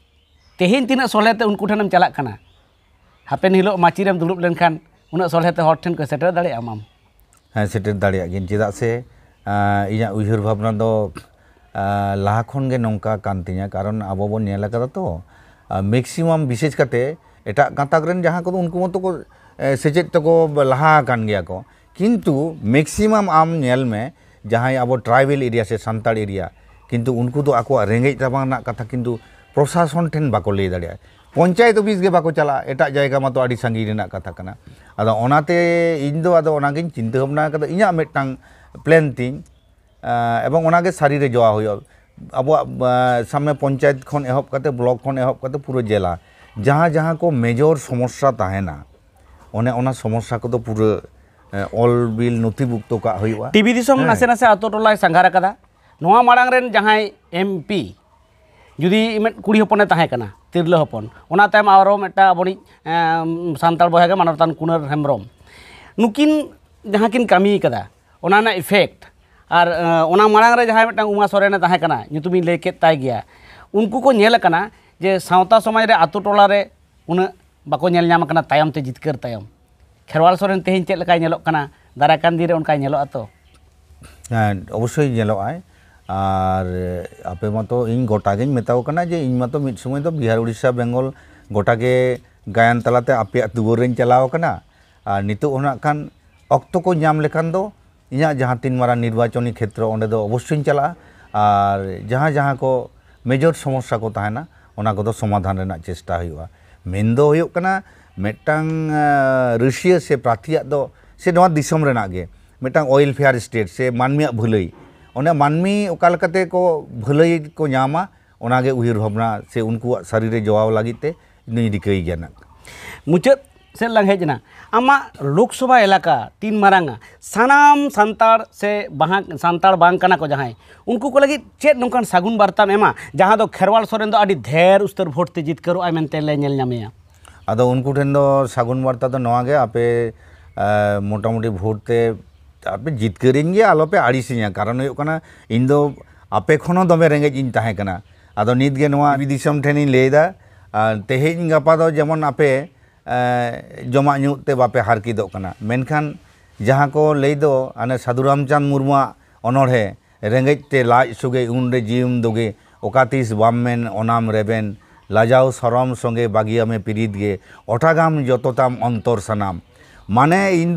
तेहन तीन सोलहते उनको ठेन चलना हापेन हिलो माचीरें दुर्ब लेखान उन्ना सोलहते हर ठेन को सेटर दाम हाँ सेटर दिन चेदा से इं उ भावना तो लहा खे नौका कारण अब बोलका तो मेक्सीम विशेष करते एट गाँतरें जहाँ को उनको मत को सेचेद तो लहा को किंतु मेक्सीम जहाँ अब ट्राइबल एरिया से सानता एरिया ᱠᱤᱱᱛᱩ ᱩᱱᱠᱩ ᱫᱚ ᱟᱠᱚᱣᱟᱜ ᱨᱮᱸᱜᱮᱡ ᱨᱟᱵᱟᱝ ᱨᱮᱱᱟᱜ ᱠᱟᱛᱷᱟ ᱠᱤᱱᱛᱩ ᱯᱨᱚᱥᱟᱥᱚᱱ ᱴᱷᱮᱱ ᱵᱟᱠᱚ ᱞᱟᱹᱭ ᱫᱟᱲᱮᱭᱟᱜᱼᱟ ᱯᱚᱧᱪᱟᱭᱮᱛ ᱚᱯᱷᱤᱥ ᱜᱮ ᱵᱟᱠᱚ ᱪᱟᱞᱟᱜᱼᱟ ᱮᱴᱟᱜ ᱡᱟᱭᱜᱟ ᱢᱟᱛᱚ ᱟᱹᱰᱤ ᱥᱟᱺᱜᱤᱧ ᱨᱮᱱᱟᱜ ᱠᱟᱛᱷᱟ ᱠᱟᱱᱟ ᱟᱫᱚ ᱚᱱᱟᱛᱮ ᱤᱧ ᱫᱚ ᱟᱫᱚ ᱚᱱᱟᱜᱤᱧ ᱪᱤᱱᱛᱟᱹ ᱵᱷᱟᱵᱽᱱᱟ ᱟᱠᱟᱫᱟ ᱤᱧᱟᱹᱜ ᱢᱤᱫᱴᱟᱝ ᱯᱞᱮᱱ ᱛᱤᱧ ᱮᱵᱚᱝ ᱚᱱᱟᱜᱮ ᱥᱟᱹᱨᱤᱨᱮ ᱡᱚᱣᱟ ᱦᱩᱭᱩᱜᱼᱟ ᱟᱵᱚᱣᱟᱜ ᱥᱟᱢᱱᱮ ᱯᱚᱧᱪᱟᱭᱮᱛ ᱠᱷᱚᱱ ᱮᱦᱚᱵ ᱠᱟᱛᱮ ᱵᱞᱚᱠ ᱠᱷᱚᱱ ᱮᱦᱚᱵ ᱠᱟᱛᱮ ᱯᱩᱨᱟᱹ ᱡᱮᱞᱟ ᱡᱟᱦᱟᱸ ᱡᱟᱦᱟं को मेजर समस्या तहना ᱚᱱᱮ ᱚᱱᱟ ᱥᱚᱢᱚᱥᱥᱟ ᱠᱚᱫᱚ ᱯᱩᱨᱟᱹ ᱚᱞ ᱵᱤᱞ ᱱᱚᱛᱷᱤᱵᱩᱠᱛᱚ ᱠᱟᱜ ᱦᱩᱭᱩᱜᱼᱟ ᱴᱤᱵᱤ ᱫᱤᱥᱚᱢ ᱱᱟᱥᱮ ᱱᱟᱥᱮ ᱟᱛᱳ ᱴᱚᱞᱟᱭ ᱥᱟᱸᱜᱷᱟᱨ ᱟᱠᱟᱫᱟ ᱱᱚᱣᱟ ᱢᱟᱲᱟᱝ ᱨᱮᱱ ᱡᱟᱦᱟᱸᱭ ᱮᱢᱯᱤ ᱡᱩᱫᱤ ᱠᱩᱲᱤ ᱦᱚᱯᱚᱱᱮ ᱛᱟᱦᱮᱸ ᱠᱟᱱᱟ ᱛᱤᱨᱞᱟᱹ ᱦᱚᱯᱚᱱ ᱚᱱᱟ ᱛᱟᱭᱚᱢ ᱟᱨᱚ ᱢᱤᱫᱴᱟᱝ ᱟᱵᱚᱱᱤᱡ ᱥᱟᱱᱛᱟᱲ ᱵᱚᱭᱦᱟ ᱜᱮ ᱢᱟᱱᱚᱛᱟᱱ ᱠᱩᱱᱟᱹᱨ ᱦᱮᱢᱵᱨᱚᱢ ᱱᱩᱠᱤᱱ ᱡᱟᱦᱟᱸ ᱠᱤᱱ ᱠᱟᱹᱢᱤ ᱟᱠᱟᱫᱟ ᱚᱱᱟ ᱨᱮᱱᱟᱜ ᱤᱯᱷᱮᱠᱴ ᱟᱨ ᱚᱱᱟ ᱢᱟᱲᱟᱝ ᱨᱮ ᱡᱟᱦᱟᱸᱭ ᱢᱤᱫᱴᱟᱝ ᱩᱢᱟ ᱥᱚᱨᱮᱱᱮ ᱛᱟᱦᱮᱸ ᱠᱟᱱᱟ ᱧᱩᱛᱩᱢᱤᱧ ᱞᱟᱹᱭ ᱠᱮᱫ ᱛᱟᱭ ᱜᱮᱭᱟ ᱩᱱᱠᱩ ᱠᱚ ᱧᱮᱞ ᱟᱠᱟᱱᱟ ᱡᱮ ᱥᱟᱶᱛᱟ ᱥᱚᱢᱟᱡᱽ ᱨᱮ ᱟᱛᱳ ᱴᱚᱞᱟ ᱨᱮ ᱩᱱᱟᱹᱜ ᱵᱟᱠᱚ ᱧᱮᱞ ᱧᱟᱢ ᱟᱠᱟᱱᱟ ᱛᱟᱭᱚᱢ ᱛᱮ ᱡᱤᱛᱠᱟᱹᱨ ᱛᱟᱭᱚᱢ ᱠᱷᱮᱨᱣᱟᱞ ᱥᱚᱨᱮᱱ ᱛᱮᱦᱮᱧ ᱪᱮᱫ ᱞᱮᱠᱟᱭ ᱧᱮᱞᱚᱜ ᱠᱟᱱᱟ ᱫᱟᱨᱟᱭ ᱠᱟᱱ ᱫᱤᱱ ᱨᱮ ᱚᱱᱠᱟᱭ ᱧᱮᱞᱚᱜᱼᱟ ᱛᱚ ᱦᱮᱸ ᱚᱵᱚᱥᱥᱳᱭ ᱧᱮᱞᱚᱜᱼᱟᱭ ᱟᱨ ᱟᱯᱮ ᱢᱟᱛᱚ ᱤᱧ ᱜᱚᱴᱟᱜᱤᱧ ᱢᱮᱛᱟᱣ ᱠᱟᱱᱟ ᱡᱮ ᱤᱧ ᱢᱟᱛᱚ ᱢᱤᱫ ᱥᱚᱢᱚᱭ ᱫᱚ ᱵᱤᱦᱟᱨ ᱩᱲᱤᱥᱥᱟ ᱵᱮᱝᱜᱚᱞ ᱜᱚᱴᱟᱜᱮ ᱜᱟᱭᱟᱱ ᱛᱟᱞᱟᱛᱮ ᱟᱯᱮᱭᱟᱜ ᱫᱩᱣᱟᱹᱨ ᱨᱤᱧ ᱪᱟᱞᱟᱣ ᱠᱟᱱᱟ ᱟᱨ ᱱᱤᱛᱚᱜ ᱦᱚᱸ ᱠᱷᱟᱱ ᱚᱠᱛᱚ ᱠᱚ ᱧᱟᱢ ᱞᱮᱠᱷᱟᱱ ᱫᱚ ᱤᱧᱟᱹᱜ ᱡᱟᱦᱟᱸ ᱛᱤᱱ ᱢᱟᱨᱟᱝ ᱱᱤᱨᱵᱟᱪᱚᱱᱤ ᱠᱷᱮᱛᱨᱚ ᱚᱸᱰᱮ ᱫᱚ ᱚᱵᱚᱥᱥᱳᱭᱤᱧ ᱪᱟᱞᱟᱜᱼᱟ ᱟᱨ ᱡᱟᱦᱟᱸ ᱡᱟᱦᱟᱸ ᱠᱚ ᱢᱮᱡᱚᱨ ᱥᱚᱢᱚᱥᱥᱟ ᱠᱚ ᱛᱟᱦᱮᱱᱟ ᱚᱱᱟ ᱠᱚᱫᱚ ᱥᱚᱢᱟᱫᱷᱟᱱ ᱨᱮᱱᱟᱜ ᱪᱮᱥᱴᱟ ᱦᱩᱭᱩᱜᱼᱟ ᱢᱮᱱ ᱫᱚ ᱦᱩᱭᱩᱜ ᱠᱟᱱᱟ ᱢᱤᱫᱴᱟᱝ ᱨᱟᱹᱥᱤᱭᱟᱹ ᱥᱮ ᱯᱨᱟᱨᱛᱷᱤᱭᱟᱜ ᱫᱚ ᱥᱮ ᱱᱚᱣᱟ ᱫᱤᱥᱚᱢ ᱨᱮᱱᱟᱜ ᱜᱮ ᱢᱤᱫᱴᱟᱝ ᱚᱭᱮᱞ ᱯᱷᱮᱭᱟᱨ ᱥᱴᱮᱴ ᱥᱮ ᱢᱟᱹᱱᱢᱤᱭᱟᱜ ᱵᱷᱟᱹᱞᱟᱹᱭ मानमी अकाले को भलई को नामा उर भावना से उनको सारी जवाब लगे रिकाईगे ना मुचाद सेल हजना आम लोकसभा एलका तीन मारंगा सनाम सानतार से सानतार बांकना को जहां उनको को लगी चेक नौकान सगुन बार्ता एमा जहां तो दो खेरवाल सोरेन दो आडी ढेर उस्तर भोटते जितकर आय मेंते ले नेल नामेया आदो उनको ठेन दो सगुन बार्ता तो नोआगे आपे मोटामोटी भोटते ᱟᱯᱮ ᱡᱤᱛᱠᱟᱹᱨᱤᱧ ᱜᱮ ᱟᱞᱚᱯᱮ ᱟᱹᱲᱤᱥᱤᱧᱟ ᱠᱟᱨᱚᱱ ᱦᱩᱭᱩᱜ ᱠᱟᱱᱟ ᱤᱧ ᱫᱚ ᱟᱯᱮ ᱠᱷᱚᱱ ᱦᱚᱸ ᱫᱚᱢᱮ ᱨᱮᱸᱜᱮᱡ ᱤᱧ ᱛᱟᱦᱮᱸ ᱠᱟᱱᱟ ᱟᱫᱚ ᱱᱤᱛ ᱜᱮ ᱱᱚᱣᱟ ᱫᱤᱥᱚᱢ ᱴᱷᱮᱱᱤᱧ ᱞᱟᱹᱭᱫᱟ ᱛᱮᱦᱮᱧ ᱜᱟᱯᱟ ᱫᱚ ᱡᱮᱢᱚᱱ ᱟᱯᱮ ᱡᱚᱢᱟᱜ ᱧᱩ ᱛᱮ ᱵᱟᱯᱮ ᱦᱟᱨᱠᱤᱫᱚᱜ ᱠᱟᱱᱟ ᱢᱮᱱᱠᱷᱟᱱ ᱡᱟᱦᱟᱸ ᱠᱚ ᱞᱟᱹᱭ ᱫᱚ ᱟᱱᱮ ᱥᱟᱫᱷᱩ ᱨᱟᱢᱪᱟᱸᱫᱽ ᱢᱩᱨᱢᱩᱣᱟᱜ ᱚᱱᱚᱬᱦᱮ ᱨᱮᱸᱜᱮᱡ ᱛᱮ ᱞᱟᱡ ᱥᱩᱜᱮ ᱩᱱᱨᱮ ᱡᱤᱭᱚᱢ ᱫᱚᱜᱮ ᱚᱠᱟᱛᱤᱥ ᱵᱟᱢ ᱢᱮᱱ ᱚᱱᱟᱢ ᱨᱮᱵᱮᱱ लाजाओ सरम संगे बागिया में पीड़ित गे ओटागाम जतोताम अंतर सनाम माने इन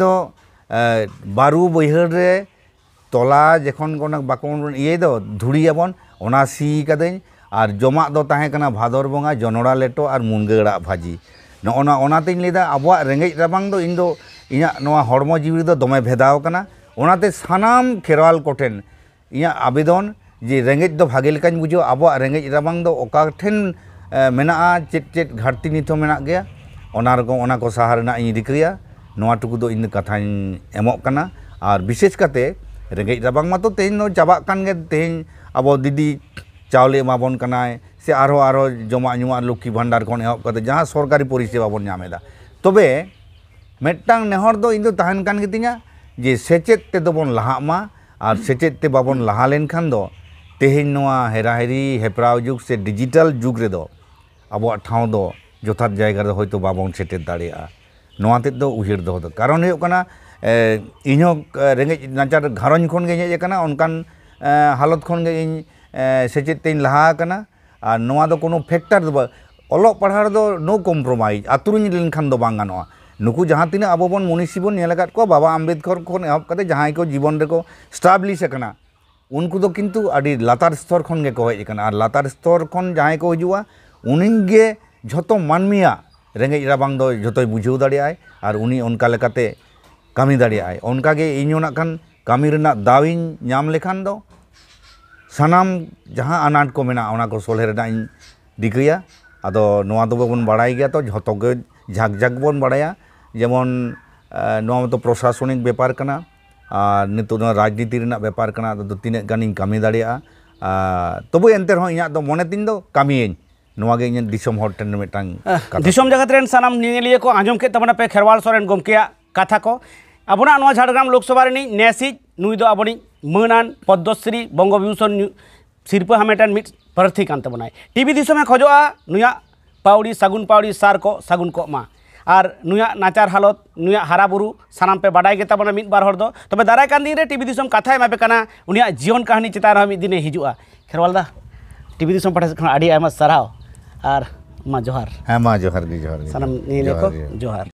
बारू बहर रे तला जखन बाकन ये धुड़ीबन सीकदाई और जमा दो भादर बंगा जनड़ा लेटो और मुनगा भाजी नोनाते लैदा अब रेंगेज रबांग दो इन दमे भेदावना ओनाते खेरवाल कोठेन इना आवेदन जे रेंगेज दो भागे लेकान बुझो अब रेंगेज रबांग दो ओकाठेन चेत चेत घाटती नितो मेना गया ओना रकम ᱱᱚᱣᱟ ᱴᱩᱠᱩ ᱫᱚ ᱤᱧ ᱠᱟᱛᱷᱟᱧ ᱮᱢᱚᱜ ᱠᱟᱱᱟ ᱟᱨ ᱵᱤᱥᱮᱥ ᱠᱟᱛᱮ ᱨᱮᱸᱜᱮᱡ ᱨᱟᱵᱟᱝ ᱢᱟᱛᱚ ᱛᱮᱦᱮᱧ ᱫᱚ ᱪᱟᱵᱟᱜ ᱠᱟᱱ ᱜᱮ ᱛᱮᱦᱮᱧ ᱟᱵᱚ ᱫᱤᱫᱤ ᱪᱟᱣᱞᱮ ᱮᱢᱟᱵᱚᱱ ᱠᱟᱱᱟᱭ ᱥᱮ ᱟᱨᱦᱚᱸ ᱟᱨᱦᱚᱸ ᱡᱚᱢᱟᱜ ᱧᱩᱣᱟᱜ ᱞᱚᱠᱠᱷᱤ ᱵᱷᱟᱱᱰᱟᱨ ᱠᱷᱚᱱ ᱮᱦᱚᱵ ᱠᱟᱛᱮ ᱡᱟᱦᱟᱸ ᱥᱚᱨᱠᱟᱨᱤ ᱯᱚᱨᱤᱥᱮᱵᱟ ᱵᱚᱱ ᱧᱟᱢ ᱮᱫᱟ ᱛᱚᱵᱮ ᱢᱤᱫᱴᱟᱝ ᱱᱮᱦᱚᱨ ᱫᱚ ᱤᱧ ᱫᱚ ᱛᱟᱦᱮᱱ ᱠᱟᱱ ᱜᱮᱛᱤᱧᱟ ᱡᱮ ᱥᱮᱪᱮᱫ ᱛᱮᱫᱚ ᱵᱚᱱ ᱞᱟᱦᱟᱜ ᱢᱟ ᱟᱨ ᱥᱮᱪᱮᱫ ᱛᱮ ᱵᱟᱵᱚᱱ ᱞᱟᱦᱟ ᱞᱮᱱᱠᱷᱟᱱ ᱫᱚ ᱛᱮᱦᱮᱧ ᱱᱚᱣᱟ ᱦᱮᱨᱟᱦᱮᱨᱤ ᱦᱮᱯᱨᱟᱣ ᱡᱩᱜᱽ ᱥᱮ ᱰᱤᱡᱤᱴᱟᱞ ᱡᱩᱜᱽ ᱨᱮᱫᱚ ᱟᱵᱚᱣᱟᱜ ᱴᱷᱟᱶ ᱫᱚ ᱡᱚᱛᱷᱟᱛ ᱡᱟᱭᱜᱟ ᱨᱮ ᱦᱚᱭᱛᱳ ᱵᱟᱵᱚᱱ ᱥᱮᱴᱮᱨ ᱫᱟᱲᱮᱭᱟᱜᱼᱟ ᱱᱚᱣᱟ ᱛᱮᱫ ᱫᱚ ᱩᱭᱦᱟᱹᱨ ᱫᱚᱦᱚ ᱫᱚ ᱠᱟᱨᱚᱱ ᱦᱩᱭᱩᱜ ᱠᱟᱱᱟ ᱤᱧᱦᱚᱸ ᱨᱮᱸᱜᱮᱡ ᱱᱟᱪᱟᱨ ᱜᱷᱟᱨᱚᱸᱡᱽ ᱠᱷᱚᱱ ᱜᱮᱧ ᱦᱮᱡ ᱟᱠᱟᱱᱟ ᱚᱱᱠᱟᱱ ᱦᱟᱞᱚᱛ ᱠᱷᱚᱱ ᱜᱮ ᱤᱧ ᱥᱮᱪᱮᱫ ᱛᱮᱧ ᱞᱟᱦᱟ ᱟᱠᱟᱱᱟ ᱟᱨ ᱱᱚᱣᱟ ᱫᱚ ᱠᱳᱱᱳ ᱯᱷᱮᱠᱴᱟᱨ ᱫᱚ ᱵᱟᱝ ᱚᱞᱚᱜ ᱯᱟᱲᱦᱟᱣ ᱨᱮᱫᱚ ᱱᱳ ᱠᱚᱢᱯᱨᱳᱢᱟᱭᱤᱡ ᱟᱛᱩᱨᱤᱧ ᱞᱮᱱᱠᱷᱟᱱ ᱫᱚ ᱵᱟᱝ ᱜᱟᱱᱚᱜᱼᱟ ᱱᱩᱠᱩ ᱡᱟᱦᱟᱸ ᱛᱤᱱᱟᱹᱜ ᱟᱵᱚ ᱵᱚᱱ ᱢᱩᱱᱤᱥᱤ ᱵᱚᱱ ᱧᱮᱞ ᱟᱠᱟᱫ ᱠᱚᱣᱟ ᱵᱟᱵᱟ ᱟᱢᱵᱮᱫᱠᱚᱨ ᱠᱷᱚᱱ ᱮᱦᱚᱵ ᱠᱟᱛᱮ ᱡᱟᱦᱟᱸᱭ ᱠᱚ ᱡᱤᱵᱚᱱ ᱨᱮᱠᱚ ᱥᱴᱟᱵᱞᱤᱥ ᱟᱠᱟᱱᱟ ᱩᱱᱠᱩ ᱫᱚ ᱠᱤᱱᱛᱩ ᱟᱹᱰᱤ ᱞᱟᱛᱟᱨ ᱥᱛᱚᱨ ᱠᱷᱚᱱ ᱜᱮᱠᱚ ᱦᱮᱡ ᱟᱠᱟᱱᱟ ᱟᱨ ᱞᱟᱛᱟᱨ ᱥᱛᱚᱨ ᱠᱷᱚᱱ ᱡᱟᱦᱟᱸᱭ ᱠᱚ ᱦᱤᱡᱩᱜᱼᱟ ᱩᱱᱤᱜᱮ ᱡᱷᱚᱛᱚ ᱢᱟᱹᱱᱢᱤᱭᱟᱜ ᱨᱮᱸᱜᱮᱡ ᱨᱟᱵᱟᱝ ᱫᱚ ᱡᱚᱛᱚᱭ ᱵᱩᱡᱷᱟᱹᱣ ᱫᱟᱲᱮᱭᱟᱜᱼᱟᱭ ᱟᱨ ᱩᱱᱤ ᱚᱱᱠᱟ ᱞᱮᱠᱟᱛᱮ ᱠᱟᱹᱢᱤ ᱫᱟᱲᱮᱭᱟᱜᱼᱟᱭ ᱚᱱᱠᱟᱜᱮ ᱤᱧ ᱦᱚᱸ ᱱᱟᱜ ᱠᱷᱟᱱ ᱠᱟᱹᱢᱤ ᱨᱮᱱᱟᱜ ᱫᱟᱣᱤᱧ ᱧᱟᱢ ᱞᱮᱠᱷᱟᱱ ᱫᱚ ᱥᱟᱱᱟᱢ ᱡᱟᱦᱟᱸ ᱟᱱᱟᱴ ᱠᱚ ᱢᱮᱱᱟᱜᱼᱟ ᱚᱱᱟ ᱠᱚ ᱥᱚᱞᱦᱮ ᱨᱮᱱᱟᱜ ᱤᱧ ᱨᱤᱠᱟᱹᱭᱟ ᱟᱫᱚ ᱱᱚᱣᱟ ᱫᱚ ᱵᱟᱵᱚᱱ ᱵᱟᱲᱟᱭ ᱜᱮᱭᱟ ᱛᱚ ᱡᱷᱚᱛᱚ ᱜᱮ ᱡᱷᱟᱠ ᱡᱷᱟᱠ ᱵᱚᱱ ᱵᱟᱲᱟᱭᱟ ᱡᱮᱢᱚᱱ ᱱᱚᱣᱟ ᱫᱚ ᱯᱨᱚᱥᱟᱥᱚᱱᱤᱠ ᱵᱮᱯᱟᱨ ᱠᱟᱱᱟ ᱟᱨ ᱱᱤᱛᱚᱜ ᱱᱚᱣᱟ ᱨᱟᱡᱽᱱᱤᱛᱤ ᱨᱮᱱᱟᱜ ᱵᱮᱯᱟᱨ ᱠᱟᱱᱟ ᱟᱫᱚ ᱛᱤᱱᱟᱹᱜ ᱜᱟᱱᱤᱧ ᱠᱟᱹᱢᱤ ᱫᱟᱲᱮᱭᱟᱜᱼᱟ ᱛᱚᱵᱩ ᱮᱱᱛᱮ ᱨᱮᱦᱚᱸ ᱤᱧᱟᱹᱜ ᱫᱚ ᱢᱚᱱᱮ ᱛᱤᱧ ᱫᱚ ᱠᱟᱹᱢᱤᱭᱟᱹᱧ ᱱᱚᱣᱟ ᱜᱮ ᱤᱧᱟᱹᱜ ᱫᱤᱥᱚᱢ ᱦᱚᱲ ᱴᱷᱮᱱ ᱢᱤᱫᱴᱟᱝ ᱫᱤᱥᱚᱢ ᱡᱟᱠᱟᱛ ᱨᱮᱱ ᱥᱟᱱᱟᱢ ᱧᱮᱧᱮᱞᱤᱭᱟᱹ ᱠᱚ ᱟᱸᱡᱚᱢ ᱠᱮᱫ ᱛᱟᱵᱚᱱᱟ ᱯᱮ ᱠᱷᱮᱨᱣᱟᱞ ᱥᱚᱨᱮᱱ ᱜᱚᱢᱠᱮᱭᱟᱜ ᱠᱟᱛᱷᱟ ᱠᱚ ᱟᱵᱚᱱᱟᱜ ᱱᱚᱣᱟ ᱡᱷᱟᱲᱜᱨᱟᱢ ᱞᱳᱠᱥᱚᱵᱷᱟ ᱨᱤᱱᱤᱡ ᱱᱮᱥᱤᱡ ᱱᱩᱭ ᱫᱚ ᱟᱵᱚᱱᱤᱡ ᱢᱟᱹᱱᱟᱱ ᱯᱚᱫᱽᱫᱚᱥᱨᱤ ᱵᱚᱝᱜᱚ ᱵᱤᱵᱷᱩᱥᱚᱱ ᱥᱤᱨᱯᱟᱹ ᱦᱟᱢᱮᱴᱟᱱ ᱢᱤᱫ ᱯᱨᱟᱨᱛᱷᱤ ᱠᱟᱱ ᱛᱟᱵᱚᱱᱟᱭ ᱴᱤᱵᱷᱤ ᱫᱤᱥᱚᱢᱮ ᱠᱷᱚᱡᱚᱜᱼᱟ ᱱᱩᱭᱟᱜ ᱯᱟᱣᱲᱤ ᱥᱟᱹᱜᱩᱱ ᱯᱟᱣᱲᱤ ᱥᱟᱨ ᱠᱚ ᱥᱟᱹᱜᱩᱱ ᱠᱚᱜ ᱢᱟ ᱟᱨ ᱱᱩᱭᱟᱜ नाचार हालत ᱱᱩᱭᱟᱜ ᱦᱟᱨᱟᱵᱩᱨᱩ ᱥᱟᱱᱟᱢ ᱯᱮ ᱵᱟᱰᱟᱭ ᱜᱮ ᱛᱟᱵᱚᱱᱟ ᱢᱤᱫ ᱵᱟᱨ ᱦᱚᱲ ᱫᱚ ᱛᱚᱵᱮ ᱫᱟᱨᱟᱭ ᱠᱟᱱ ᱫᱤᱱ ᱨᱮ ᱴᱤᱵᱷᱤ ᱫᱤᱥᱚᱢ ᱠᱟᱛᱷᱟ ᱮᱢᱟᱯᱮ ᱠᱟᱱᱟ ᱩᱱᱤᱭᱟᱜ ᱡᱤᱭᱚᱱ ᱠᱟᱹᱦᱱᱤ ᱪᱮᱛᱟᱱ ᱨᱮᱦᱚᱸ ᱢᱤᱫ ᱫᱤᱱᱮ ᱦᱤᱡᱩᱜᱼᱟ ᱠᱷᱮᱨᱣᱟᱞ ᱫᱟ ᱴᱤᱵᱷᱤ ᱫᱤᱥᱚᱢ ᱯᱟᱦᱴᱟ ᱥᱮᱫ ᱠᱷᱚᱱ ᱟᱹᱰᱤ ᱟᱭᱢᱟ ᱥᱟᱨᱦᱟᱣ जोहर हाँ माँ जोहर जोहर सनम जोहर